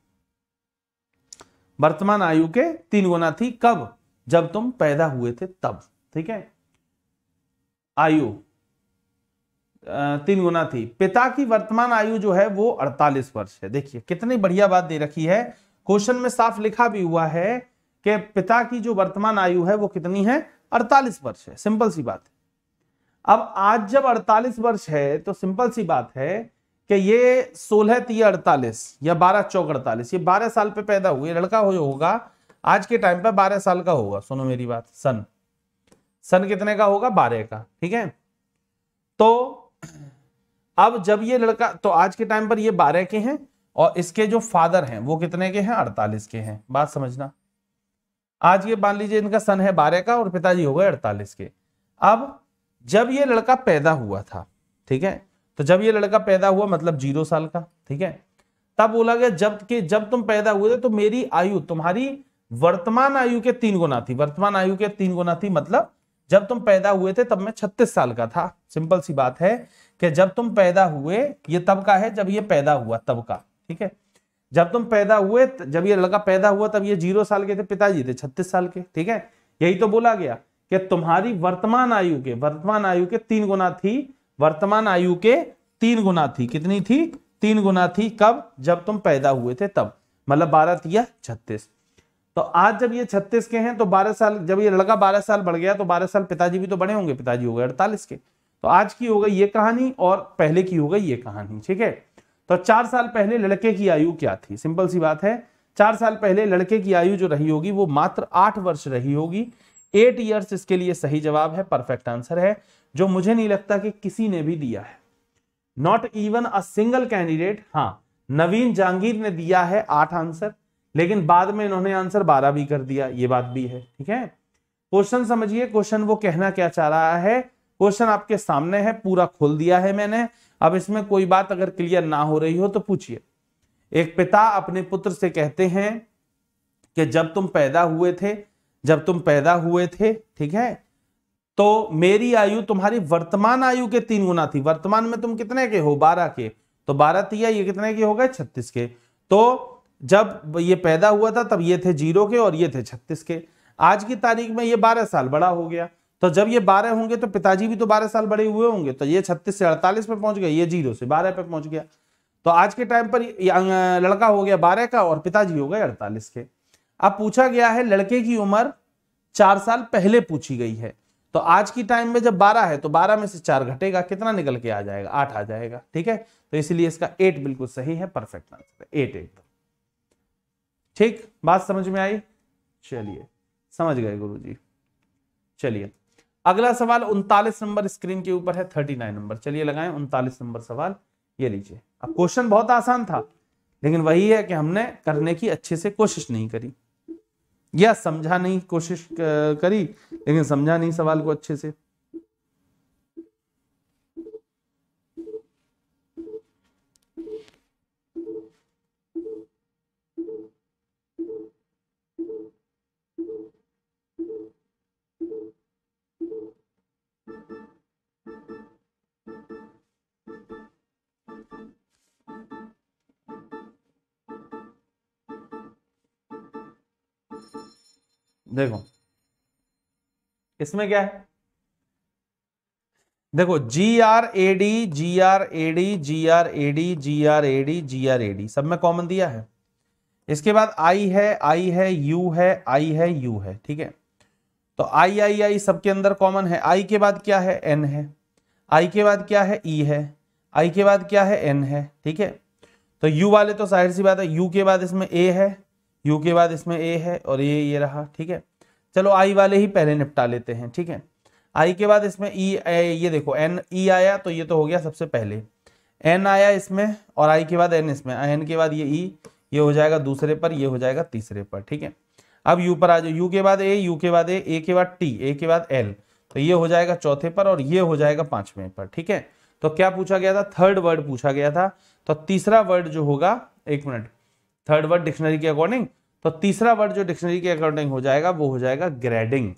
वर्तमान आयु के तीन गुना थी कब जब तुम पैदा हुए थे तब ठीक है आयु तीन गुना थी पिता की वर्तमान आयु जो है वो 48 वर्ष है देखिए कितनी बढ़िया बात दे रखी है क्वेश्चन में साफ लिखा भी हुआ है कि पिता की जो वर्तमान आयु है वो कितनी है 48 वर्ष है सिंपल सी बात है अब आज जब 48 वर्ष है तो सिंपल सी बात है कि ये सोलह ती अड़तालीस या बारह चौक अड़तालीस ये बारह साल पे पैदा हुए लड़का हो होगा आज के टाइम पे बारह साल का होगा सुनो मेरी बात सन सन कितने का होगा बारह का ठीक है तो अब जब ये लड़का तो आज के टाइम पर ये बारह के हैं और इसके जो फादर हैं वो कितने के हैं अड़तालीस के हैं बात समझना आज ये मान लीजिए इनका सन है बारह का और पिताजी हो गए अड़तालीस के अब जब ये लड़का पैदा हुआ था ठीक है तो जब ये लड़का पैदा हुआ मतलब जीरो साल का ठीक है तब बोला गया जब के जब तुम पैदा हुए थे तो मेरी आयु तुम्हारी वर्तमान आयु के तीन गुना थी वर्तमान आयु के तीन गुना थी मतलब जब तुम पैदा हुए थे तब मैं छत्तीस साल का था सिंपल सी बात है कि जब तुम पैदा हुए ये तब का है जब ये पैदा हुआ तब का ठीक है जब तुम पैदा हुए जब ये लड़का पैदा हुआ तब ये जीरो साल के थे पिताजी थे छत्तीस साल के ठीक है यही तो बोला गया कि तुम्हारी वर्तमान आयु के वर्तमान आयु के तीन गुना थी वर्तमान आयु के तीन गुना थी कितनी थी तीन गुना थी कब जब तुम पैदा हुए थे तब मतलब बारह या छत्तीस तो आज जब ये छत्तीस के हैं तो बारह साल जब ये लड़का बारह साल बढ़ गया तो बारह साल पिताजी भी तो बड़े होंगे पिताजी हो गए अड़तालीस के तो आज की हो गई ये कहानी और पहले की हो गई ये कहानी ठीक है तो चार साल पहले लड़के की आयु क्या थी सिंपल सी बात है चार साल पहले लड़के की आयु जो रही होगी वो मात्र आठ वर्ष रही होगी एट ईयर्स इसके लिए सही जवाब है परफेक्ट आंसर है जो मुझे नहीं लगता कि किसी ने भी दिया है not even a single candidate हाँ नवीन जहांगीर ने दिया है आठ आंसर लेकिन बाद में इन्होंने आंसर बारह भी कर दिया ये बात भी है ठीक है क्वेश्चन समझिए क्वेश्चन वो कहना क्या चाह रहा है क्वेश्चन आपके सामने है पूरा खोल दिया है मैंने अब इसमें कोई बात अगर क्लियर ना हो रही हो तो पूछिए एक पिता अपने पुत्र से कहते हैं कि जब तुम पैदा हुए थे जब तुम पैदा हुए थे ठीक है तो मेरी आयु तुम्हारी वर्तमान आयु के तीन गुना थी वर्तमान में तुम कितने के हो बारह के तो बारह तिया ये कितने के हो गए छत्तीस के तो जब ये पैदा हुआ था तब ये थे जीरो के और ये थे छत्तीस के आज की तारीख में ये बारह साल बड़ा हो गया तो जब ये बारह होंगे तो पिताजी भी तो बारह साल बड़े हुए होंगे तो ये छत्तीस से अड़तालीस पे पहुंच गए ये जीरो से बारह पे पहुंच गया तो आज के टाइम पर अं, लड़का हो गया बारह का और पिताजी हो गए अड़तालीस के अब पूछा गया है लड़के की उम्र चार साल पहले पूछी गई है तो आज की टाइम में जब 12 है तो 12 में से चार घटेगा कितना निकल के आ जाएगा आठ आ जाएगा ठीक है तो इसलिए इसका एट बिल्कुल सही है परफेक्ट आंसर है एट ठीक बात समझ में आई चलिए समझ गए गुरु जी चलिए अगला सवाल उनतालीस नंबर स्क्रीन के ऊपर है थर्टी नाइन नंबर चलिए लगाए उनतालीस नंबर सवाल ये लीजिए अब क्वेश्चन बहुत आसान था लेकिन वही है कि हमने करने की अच्छे से कोशिश नहीं करी या समझा नहीं कोशिश करी लेकिन समझा नहीं सवाल को अच्छे से देखो इसमें क्या है देखो G R A D G R A D G R A D G R A D G R A D सब में कॉमन दिया है इसके बाद आई है आई है यू है आई है यू है ठीक है तो आई आई आई सबके अंदर कॉमन है आई के बाद क्या है एन है आई के बाद क्या है ई e है आई के बाद क्या है एन है ठीक है तो यू वाले तो साहिर सी बात है यू के बाद इसमें ए है यू के बाद इसमें ए है और ए ये रहा ठीक है चलो आई वाले ही पहले निपटा लेते हैं ठीक है आई के बाद इसमें ई e, ये देखो एन ई e आया तो ये तो हो गया सबसे पहले एन आया इसमें और आई के बाद एन इसमें एन के बाद ये ई e, ये हो जाएगा दूसरे पर ये हो जाएगा तीसरे पर ठीक है अब यू पर आ जाओ यू के बाद ए यू के बाद ए ए के बाद टी ए के बाद एल तो ये हो जाएगा चौथे पर और ये हो जाएगा पांचवें पर ठीक है तो क्या पूछा गया था थर्ड वर्ड पूछा गया था तो तीसरा वर्ड जो होगा एक मिनट थर्ड वर्ड डिक्शनरी के अकॉर्डिंग तो तीसरा वर्ड जो डिक्शनरी के अकॉर्डिंग हो जाएगा वो हो जाएगा ग्रेडिंग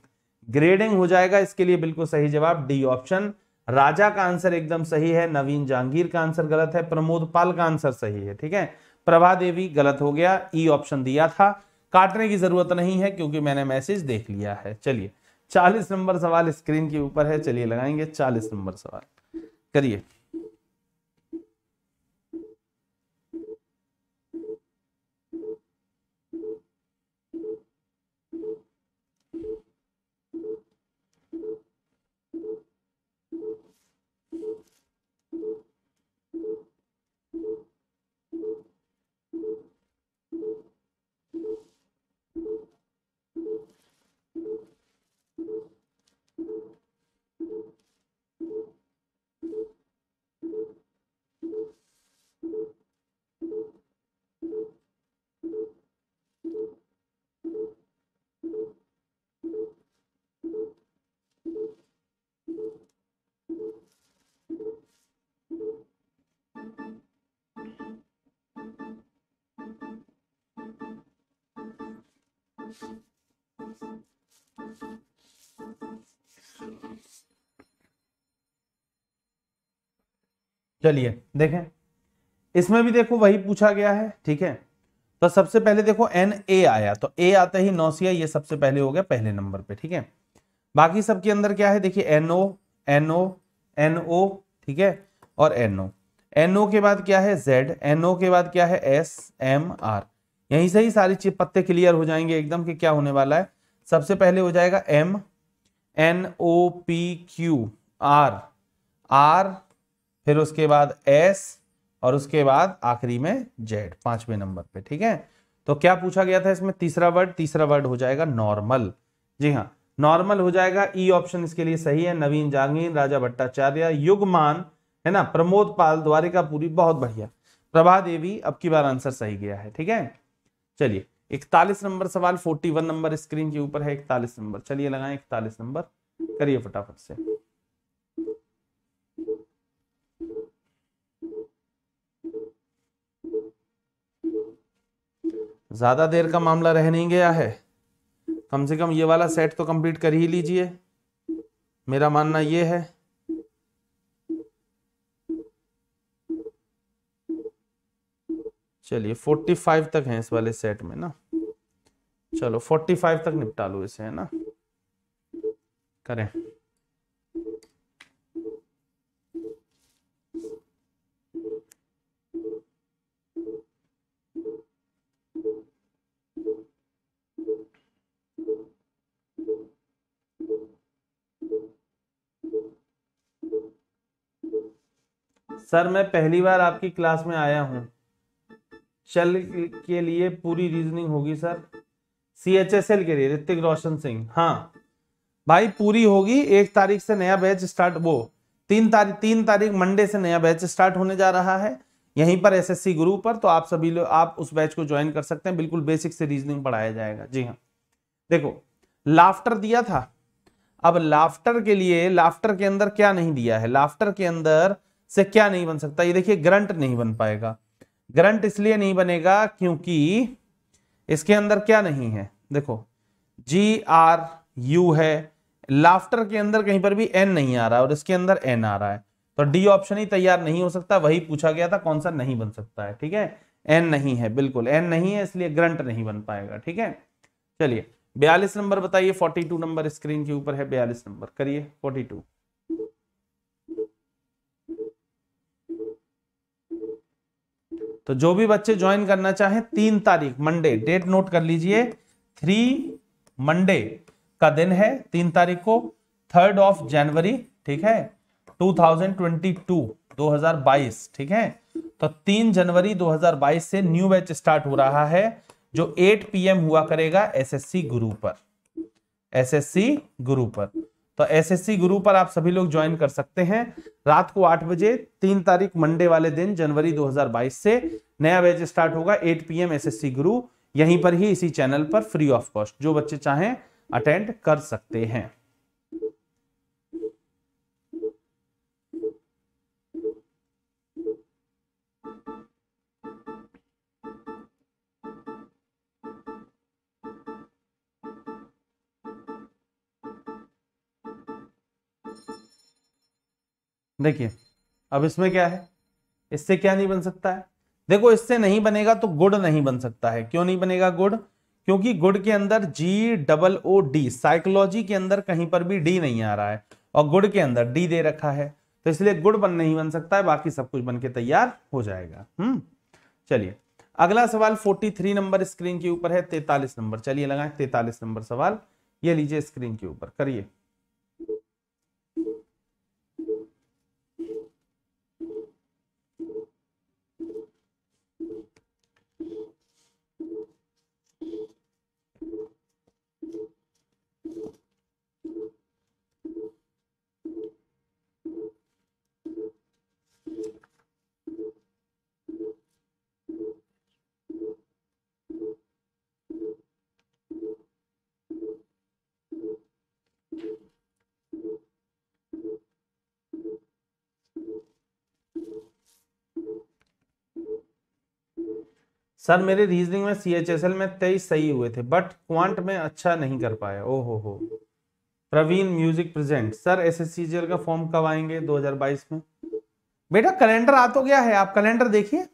ग्रेडिंग हो जाएगा इसके लिए बिल्कुल सही जवाब डी ऑप्शन राजा का आंसर एकदम सही है नवीन जहांगीर का आंसर गलत है प्रमोद पाल का आंसर सही है ठीक है प्रभा देवी गलत हो गया ई e ऑप्शन दिया था काटने की जरूरत नहीं है क्योंकि मैंने मैसेज देख लिया है चलिए चालीस नंबर सवाल स्क्रीन के ऊपर है चलिए लगाएंगे चालीस नंबर सवाल करिए चलिए देखें इसमें भी देखो वही पूछा गया है ठीक है तो सबसे पहले देखो एन ए आया तो ए आते ही नौसिया ये सबसे पहले हो गया पहले नंबर पे ठीक है बाकी सबके अंदर क्या है देखिए एनओ एनओ एनओ ठीक है और एनओ एनओ के बाद क्या है जेड एनओ के बाद क्या है एस एम आर यहीं से ही सारी चीज पत्ते क्लियर हो जाएंगे एकदम कि क्या होने वाला है सबसे पहले हो जाएगा M N O P Q R R फिर उसके बाद एस और उसके बाद आखिरी में जेड पांचवें नंबर पे ठीक है तो क्या पूछा गया था इसमें तीसरा वर्ड तीसरा वर्ड हो जाएगा नॉर्मल जी हाँ नॉर्मल हो जाएगा ई ऑप्शन इसके लिए सही है नवीन जांगीन राजा भट्टाचार्य युगमान है ना प्रमोद पाल द्वारिकापुरी बहुत बढ़िया प्रभा देवी अब की बार आंसर सही गया है ठीक है चलिए इकतालीस नंबर सवाल फोर्टी वन नंबर स्क्रीन के ऊपर है इकतालीस नंबर चलिए लगाए इकतालीस नंबर करिए फटाफट से ज़्यादा देर का मामला रह नहीं गया है कम से कम ये वाला सेट तो कंप्लीट कर ही लीजिए मेरा मानना ये है चलिए 45 तक है इस वाले सेट में ना चलो 45 तक निपटा लो इसे है ना करें सर मैं पहली बार आपकी क्लास में आया हूँ शल के लिए पूरी रीजनिंग होगी sir C H S L के लिए ऋतिक रोशन सिंह हाँ भाई पूरी होगी एक तारीख से नया बैच स्टार्ट वो तीन तारीख तीन तारीख मंडे से नया बैच स्टार्ट होने जा रहा है यहीं पर एसएससी गुरु पर तो आप सभी लोग आप उस बैच को ज्वाइन कर सकते हैं बिल्कुल बेसिक से रीजनिंग पढ़ाया जाएगा जी हाँ देखो लाफ्टर दिया था अब लाफ्टर के लिए लाफ्टर के अंदर क्या नहीं दिया है लाफ्टर के अंदर से क्या नहीं बन सकता ये देखिए ग्रंट नहीं बन पाएगा ग्रंट इसलिए नहीं बनेगा क्योंकि इसके अंदर क्या नहीं है देखो जी आर यू है लाफ्टर के अंदर कहीं पर भी एन नहीं आ रहा है और इसके अंदर एन आ रहा है तो डी ऑप्शन ही तैयार नहीं हो सकता वही पूछा गया था कौन सा नहीं बन सकता है ठीक है एन नहीं है बिल्कुल एन नहीं है इसलिए ग्रंट नहीं बन पाएगा ठीक है चलिए बयालीस नंबर बताइए फोर्टी टू नंबर स्क्रीन के ऊपर है बयालीस नंबर करिए फोर्टी टू तो जो भी बच्चे ज्वाइन करना चाहें तीन तारीख मंडे डेट नोट कर लीजिए थ्री मंडे का दिन है तीन तारीख को थर्ड ऑफ जनवरी ठीक है 2022 2022 ठीक है तो तीन जनवरी 2022 से न्यू बैच स्टार्ट हो रहा है जो 8 पीएम हुआ करेगा एसएससी गुरु पर एसएससी गुरु पर तो एसएससी गुरु पर आप सभी लोग ज्वाइन कर सकते हैं रात को आठ बजे तीन तारीख मंडे वाले दिन जनवरी 2022 से नया बैच स्टार्ट होगा 8 पीएम एसएससी गुरु यहीं पर ही इसी चैनल पर फ्री ऑफ कॉस्ट जो बच्चे चाहें अटेंड कर सकते हैं देखिए अब इसमें क्या है इससे क्या नहीं बन सकता है देखो इससे नहीं बनेगा तो गुड़ नहीं बन सकता है क्यों नहीं बनेगा गुड़ क्योंकि गुड़ के अंदर G double O D psychology के अंदर कहीं पर भी डी नहीं आ रहा है और गुड़ के अंदर डी दे रखा है तो इसलिए गुड़ बन नहीं बन सकता है बाकी सब कुछ बन के तैयार हो जाएगा हम्म चलिए अगला सवाल 43 नंबर स्क्रीन के ऊपर है 43 नंबर चलिए लगाए 43 नंबर सवाल ये लीजिए स्क्रीन के ऊपर करिए सर मेरे रीजनिंग में सी एच एस एल में तेईस सही हुए थे बट क्वांट में अच्छा नहीं कर पाया ओ हो हो Praveen music present sir S S C का फॉर्म कब आएंगे 2022 में बेटा कैलेंडर आ तो गया है आप कैलेंडर देखिए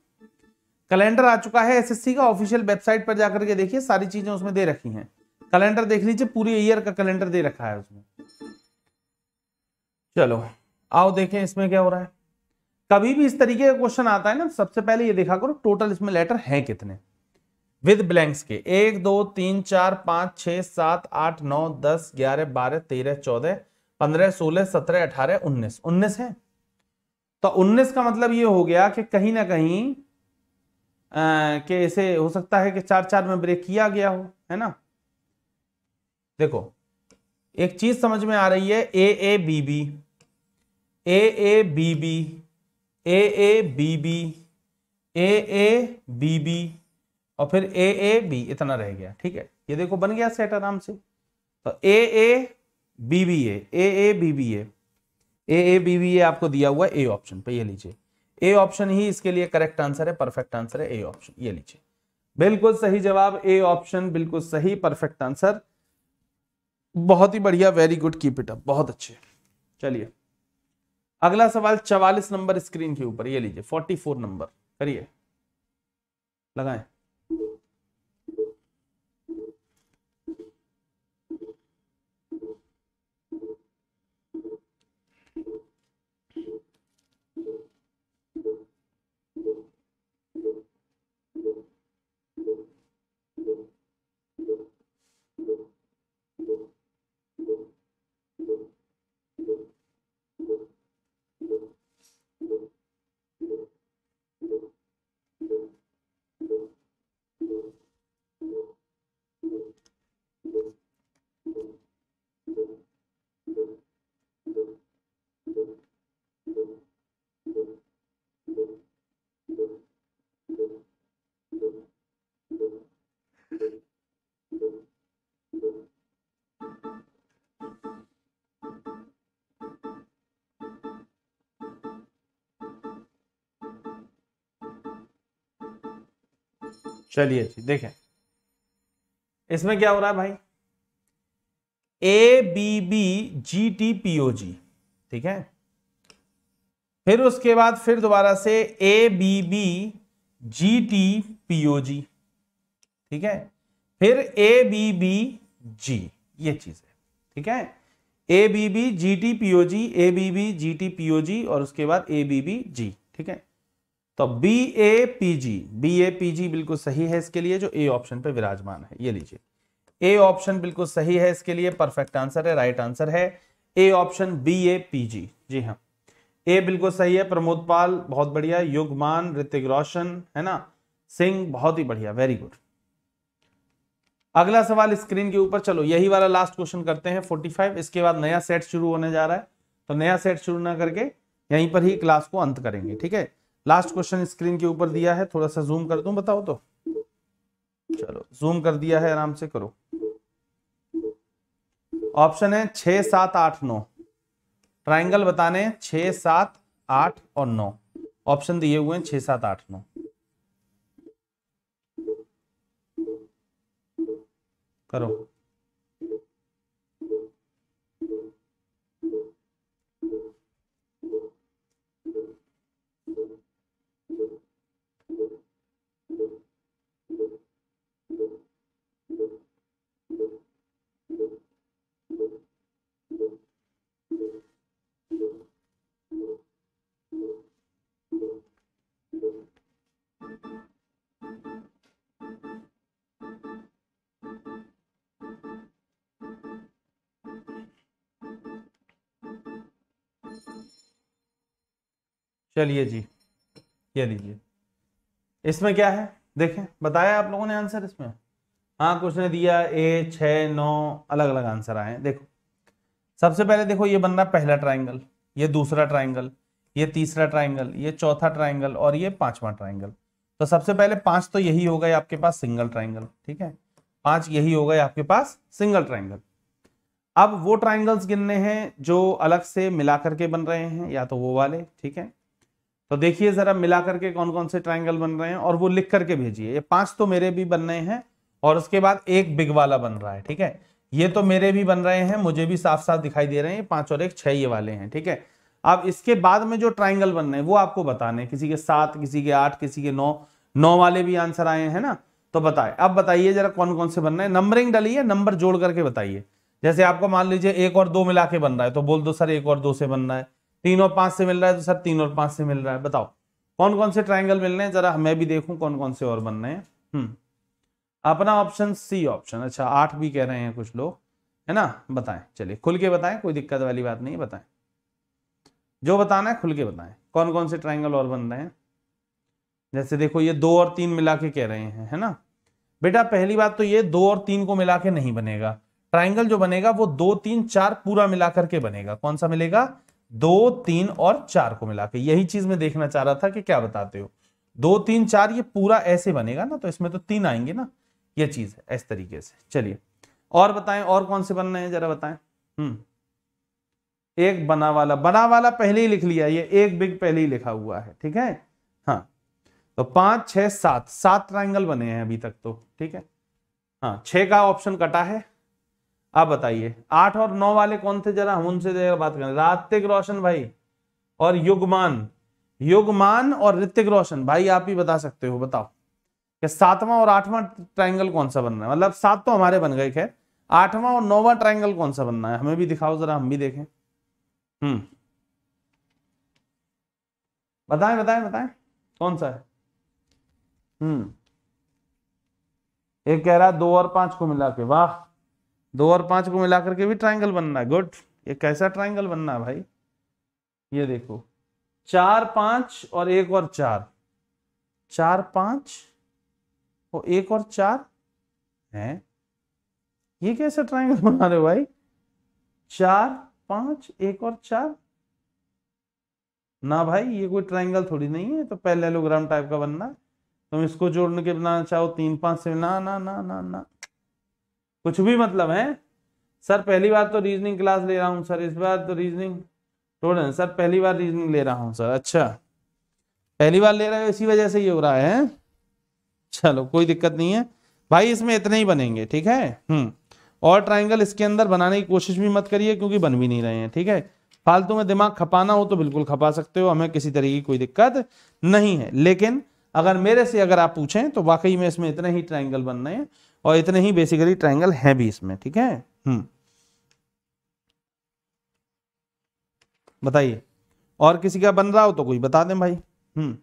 कैलेंडर आ चुका है एसएससी का ऑफिशियल वेबसाइट पर जाकर के देखिए सारी चीजें उसमें दे रखी हैं कैलेंडर देख लीजिए पूरी ईयर का कैलेंडर दे रखा है उसमें चलो आओ देखें इसमें क्या हो रहा है कभी भी इस तरीके का क्वेश्चन आता है ना सबसे पहले ये देखा करो टोटल इसमें लेटर हैं कितने विद ब्लैंक्स के एक दो तीन चार पांच छह सात आठ नौ दस ग्यारह बारह तेरह चौदह पंद्रह सोलह सत्रह अठारह उन्नीस उन्नीस है तो उन्नीस का मतलब ये हो गया कि कहीं ना कहीं के इसे हो सकता है कि चार चार में ब्रेक किया गया हो है ना देखो एक चीज समझ में आ रही है A A B B A A B B A A B B A A B B और फिर ए ए बी इतना रह गया ठीक है ये देखो बन गया सेट आराम से तो A A B B A A A B B A A A B B A आपको दिया हुआ ए ऑप्शन पे ये लीजिए ए ऑप्शन ही इसके लिए करेक्ट आंसर है परफेक्ट आंसर है ए ऑप्शन ये लीजिए बिल्कुल सही जवाब ए ऑप्शन बिल्कुल सही परफेक्ट आंसर बहुत ही बढ़िया very good keep it up बहुत अच्छे चलिए अगला सवाल चवालीस नंबर स्क्रीन के ऊपर ये लीजिए फोर्टी फोर नंबर करिए लगाएं चलिए जी देखें इसमें क्या हो रहा है भाई A B B G T P O G ठीक है फिर उसके बाद फिर दोबारा से A B B G T P O G ठीक है फिर ए बी बी जी ये चीज है ठीक है A B B G T P O G A B B G T P O G और उसके बाद ए बी बी जी ठीक है तो B A P G B A P G बिल्कुल सही है इसके लिए जो ए ऑप्शन पे विराजमान है ये लीजिए ए ऑप्शन बिल्कुल सही है इसके लिए परफेक्ट आंसर है राइट आंसर है A option B A P G जी हाँ ए बिल्कुल सही है प्रमोद पाल बहुत बढ़िया युगमान ऋतिक रोशन है ना सिंह बहुत ही बढ़िया वेरी गुड अगला सवाल स्क्रीन के ऊपर चलो यही वाला लास्ट क्वेश्चन करते हैं 45 इसके बाद नया सेट शुरू होने जा रहा है तो नया सेट शुरू ना करके यहीं पर ही क्लास को अंत करेंगे ठीक है लास्ट क्वेश्चन स्क्रीन के ऊपर दिया है थोड़ा सा जूम कर दूं बताओ तो चलो जूम कर दिया है आराम से करो ऑप्शन है छ सात आठ नौ ट्राइंगल बताने छ सात आठ और नौ ऑप्शन दिए हुए हैं छ सात आठ नौ करो चलिए जी ये लीजिए इसमें क्या है देखें बताया आप लोगों ने आंसर इसमें हाँ कुछ ने दिया ए छ नौ अलग अलग आंसर आए देखो सबसे पहले देखो ये बन रहा पहला ट्राइंगल ये दूसरा ट्राइंगल ये तीसरा ट्राइंगल ये चौथा ट्राइंगल और ये पांचवा ट्राइंगल तो सबसे पहले पांच तो यही हो गए आपके पास सिंगल ट्राइंगल ठीक है पांच यही हो गए आपके पास सिंगल ट्राइंगल अब वो ट्राइंगल्स गिनने हैं जो अलग से मिलाकर के बन रहे हैं या तो वो वाले ठीक है तो देखिए जरा मिला करके कौन कौन से ट्राइंगल बन रहे हैं और वो लिख करके भेजिए ये पांच तो मेरे भी बन रहे हैं और उसके बाद एक बिग वाला बन रहा है ठीक है ये तो मेरे भी बन रहे हैं मुझे भी साफ साफ दिखाई दे रहे हैं पांच और एक छह ये वाले हैं ठीक है अब इसके बाद में जो ट्राइंगल बन रहे हैं वो आपको बताने किसी के सात किसी के आठ किसी के नौ नौ वाले भी आंसर आए हैं ना तो बताए अब बताइए जरा कौन कौन से बन रहे हैं नंबरिंग डलिए नंबर जोड़ करके बताइए जैसे आपको मान लीजिए एक और दो मिला के बन रहा है तो बोल दो सर एक और दो से बन रहा है तीन और पांच से मिल रहा है तो सर तीन और पांच से मिल रहा है बताओ कौन कौन से ट्राइंगल मिल रहे हैं जरा मैं भी देखूं कौन कौन से और बन रहे हैं हम्म, अपना ऑप्शन सी ऑप्शन अच्छा आठ भी कह रहे हैं कुछ लोग है ना बताएं चलिए खुल के बताएं कोई दिक्कत वाली बात नहीं बताएं जो बताना है खुल के बताएं कौन कौन से ट्राइंगल और बन रहे हैं जैसे देखो ये दो और तीन मिला के कह रहे हैं है ना बेटा पहली बात तो ये दो और तीन को मिला के नहीं बनेगा ट्राइंगल जो बनेगा वो दो तीन चार पूरा मिला करके बनेगा कौन सा मिलेगा दो तीन और चार को मिला के यही चीज मैं देखना चाह रहा था कि क्या बताते हो दो तीन चार ये पूरा ऐसे बनेगा ना तो इसमें तो तीन आएंगे ना ये चीज है इस तरीके से चलिए और बताएं और कौन से बनने हैं जरा बताएं हम्म एक बना वाला बना वाला पहले ही लिख लिया ये एक बिग पहले ही लिखा हुआ है ठीक है हाँ तो पांच छह सात सात ट्राइंगल बने हैं अभी तक तो ठीक है हाँ छह का ऑप्शन कटा है आप बताइए आठ और नौ वाले कौन थे जरा हम उनसे जरा बात करें रातिक रोशन भाई और युगमान युगमान और ऋतिक रोशन भाई आप ही बता सकते हो बताओ कि सातवां और आठवां ट्रायंगल कौन सा बनना है मतलब सात तो हमारे बन गए खैर आठवां और नौवां ट्रायंगल कौन सा बनना है हमें भी दिखाओ जरा हम भी देखें हम्म बताएं बताएं बताएं कौन सा है हम्म एक कह रहा है दो और पांच को मिला के वाह दो और पांच को मिलाकर के भी ट्राइंगल बनना है गुड ये कैसा ट्राइंगल बनना है भाई ये देखो चार पांच और एक और चार चार पांच और एक और चार है ये कैसा ट्राइंगल बना रहे हो भाई चार पांच एक और चार ना भाई ये कोई ट्राइंगल थोड़ी नहीं है तो पहले एलोग्राम टाइप का बनना तुम इसको जोड़ने के बनाना चाहो तीन पांच से ना ना ना ना ना कुछ भी मतलब है सर पहली बार तो रीजनिंग क्लास ले रहा हूँ सर इस बार तो रीजनिंग टोटल सर पहली बार रीजनिंग ले रहा हूँ सर अच्छा पहली बार ले रहे हो इसी वजह से ये हो रहा है चलो कोई दिक्कत नहीं है भाई इसमें इतने ही बनेंगे ठीक है हम्म और ट्राइंगल इसके अंदर बनाने की कोशिश भी मत करिए क्योंकि बन भी नहीं रहे हैं ठीक है फालतू में दिमाग खपाना हो तो बिल्कुल खपा सकते हो हमें किसी तरह की कोई दिक्कत नहीं है लेकिन अगर मेरे से अगर आप पूछें तो वाकई में इसमें इतने ही ट्राइंगल बन रहे हैं और इतने ही बेसिकली ट्राइंगल हैं भी इसमें ठीक है हम्म। बताइए और किसी का बन रहा हो तो कोई बता दें भाई हम्म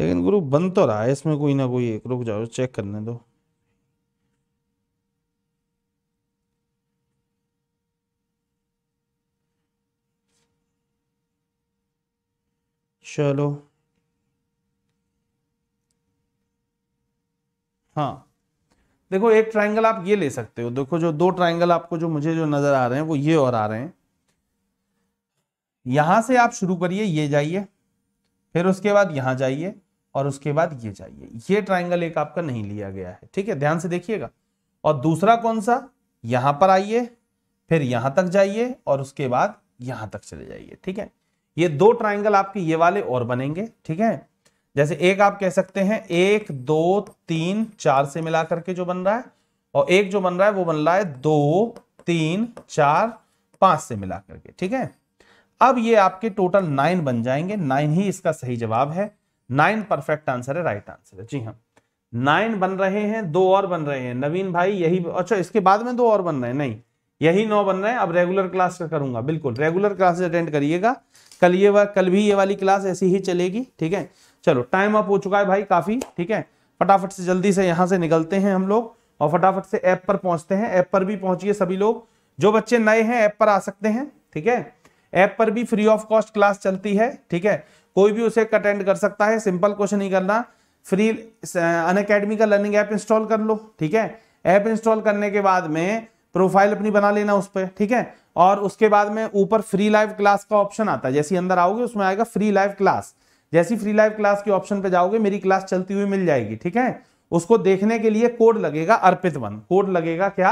लेकिन ग्रुप बन तो रहा है इसमें कोई ना कोई एक रुक जाओ चेक करने दो चलो हाँ देखो एक ट्रायंगल आप ये ले सकते हो देखो जो दो ट्रायंगल आपको जो मुझे जो नजर आ रहे हैं वो ये और आ रहे हैं यहां से आप शुरू करिए ये जाइए फिर उसके बाद यहां जाइए और उसके बाद ये जाइए ये ट्राइंगल एक आपका नहीं लिया गया है ठीक है ध्यान से देखिएगा और दूसरा कौन सा यहां पर आइए फिर यहां तक जाइए और उसके बाद यहां तक चले जाइए ठीक है ये दो ट्राइंगल आपके ये वाले और बनेंगे ठीक है जैसे एक आप कह सकते हैं एक दो तीन चार से मिला करके जो बन रहा है और एक जो बन रहा है वो बन रहा है दो तीन चार पांच से मिला करके ठीक है अब ये आपके टोटल नाइन बन जाएंगे नाइन ही इसका सही जवाब है नाइन परफेक्ट आंसर है राइट आंसर है जी हाँ नाइन बन रहे हैं दो और बन रहे हैं नवीन भाई यही अच्छा इसके बाद में दो और बन रहे हैं नहीं यही नौ बन रहे हैं अब रेगुलर क्लास का करूंगा बिल्कुल रेगुलर क्लास अटेंड करिएगा कल ये वा, कल भी ये वाली क्लास ऐसी ही चलेगी ठीक है चलो टाइम अप हो चुका है भाई काफी ठीक है फटाफट से जल्दी से यहाँ से निकलते हैं हम लोग और फटाफट से ऐप पर पहुंचते हैं ऐप पर भी पहुंचिए सभी लोग जो बच्चे नए हैं ऐप पर आ सकते हैं ठीक है ऐप पर भी फ्री ऑफ कॉस्ट क्लास चलती है ठीक है कोई भी उसे अटेंड कर सकता है सिंपल क्वेश्चन ही करना फ्री अन अकेडमी का लर्निंग ऐप इंस्टॉल कर लो ठीक है ऐप इंस्टॉल करने के बाद में प्रोफाइल अपनी बना लेना उस पर ठीक है और उसके बाद में ऊपर फ्री लाइव क्लास का ऑप्शन आता है जैसे अंदर आओगे उसमें आएगा फ्री लाइव क्लास जैसी फ्री लाइव क्लास के ऑप्शन पे जाओगे मेरी क्लास चलती हुई मिल जाएगी ठीक है उसको देखने के लिए कोड लगेगा अर्पित वन कोड लगेगा क्या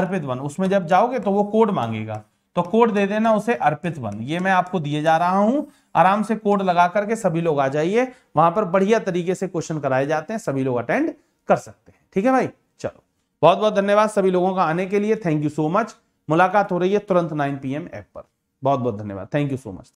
अर्पित वन उसमें जब जाओगे तो वो कोड मांगेगा तो कोड दे देना उसे अर्पित वन ये मैं आपको दिए जा रहा हूं आराम से कोड लगा करके सभी लोग आ जाइए वहां पर बढ़िया तरीके से क्वेश्चन कराए जाते हैं सभी लोग अटेंड कर सकते हैं ठीक है भाई चलो बहुत बहुत धन्यवाद सभी लोगों का आने के लिए थैंक यू सो मच मुलाकात हो रही है तुरंत नाइन पी एम ऐप पर बहुत बहुत धन्यवाद थैंक यू सो मच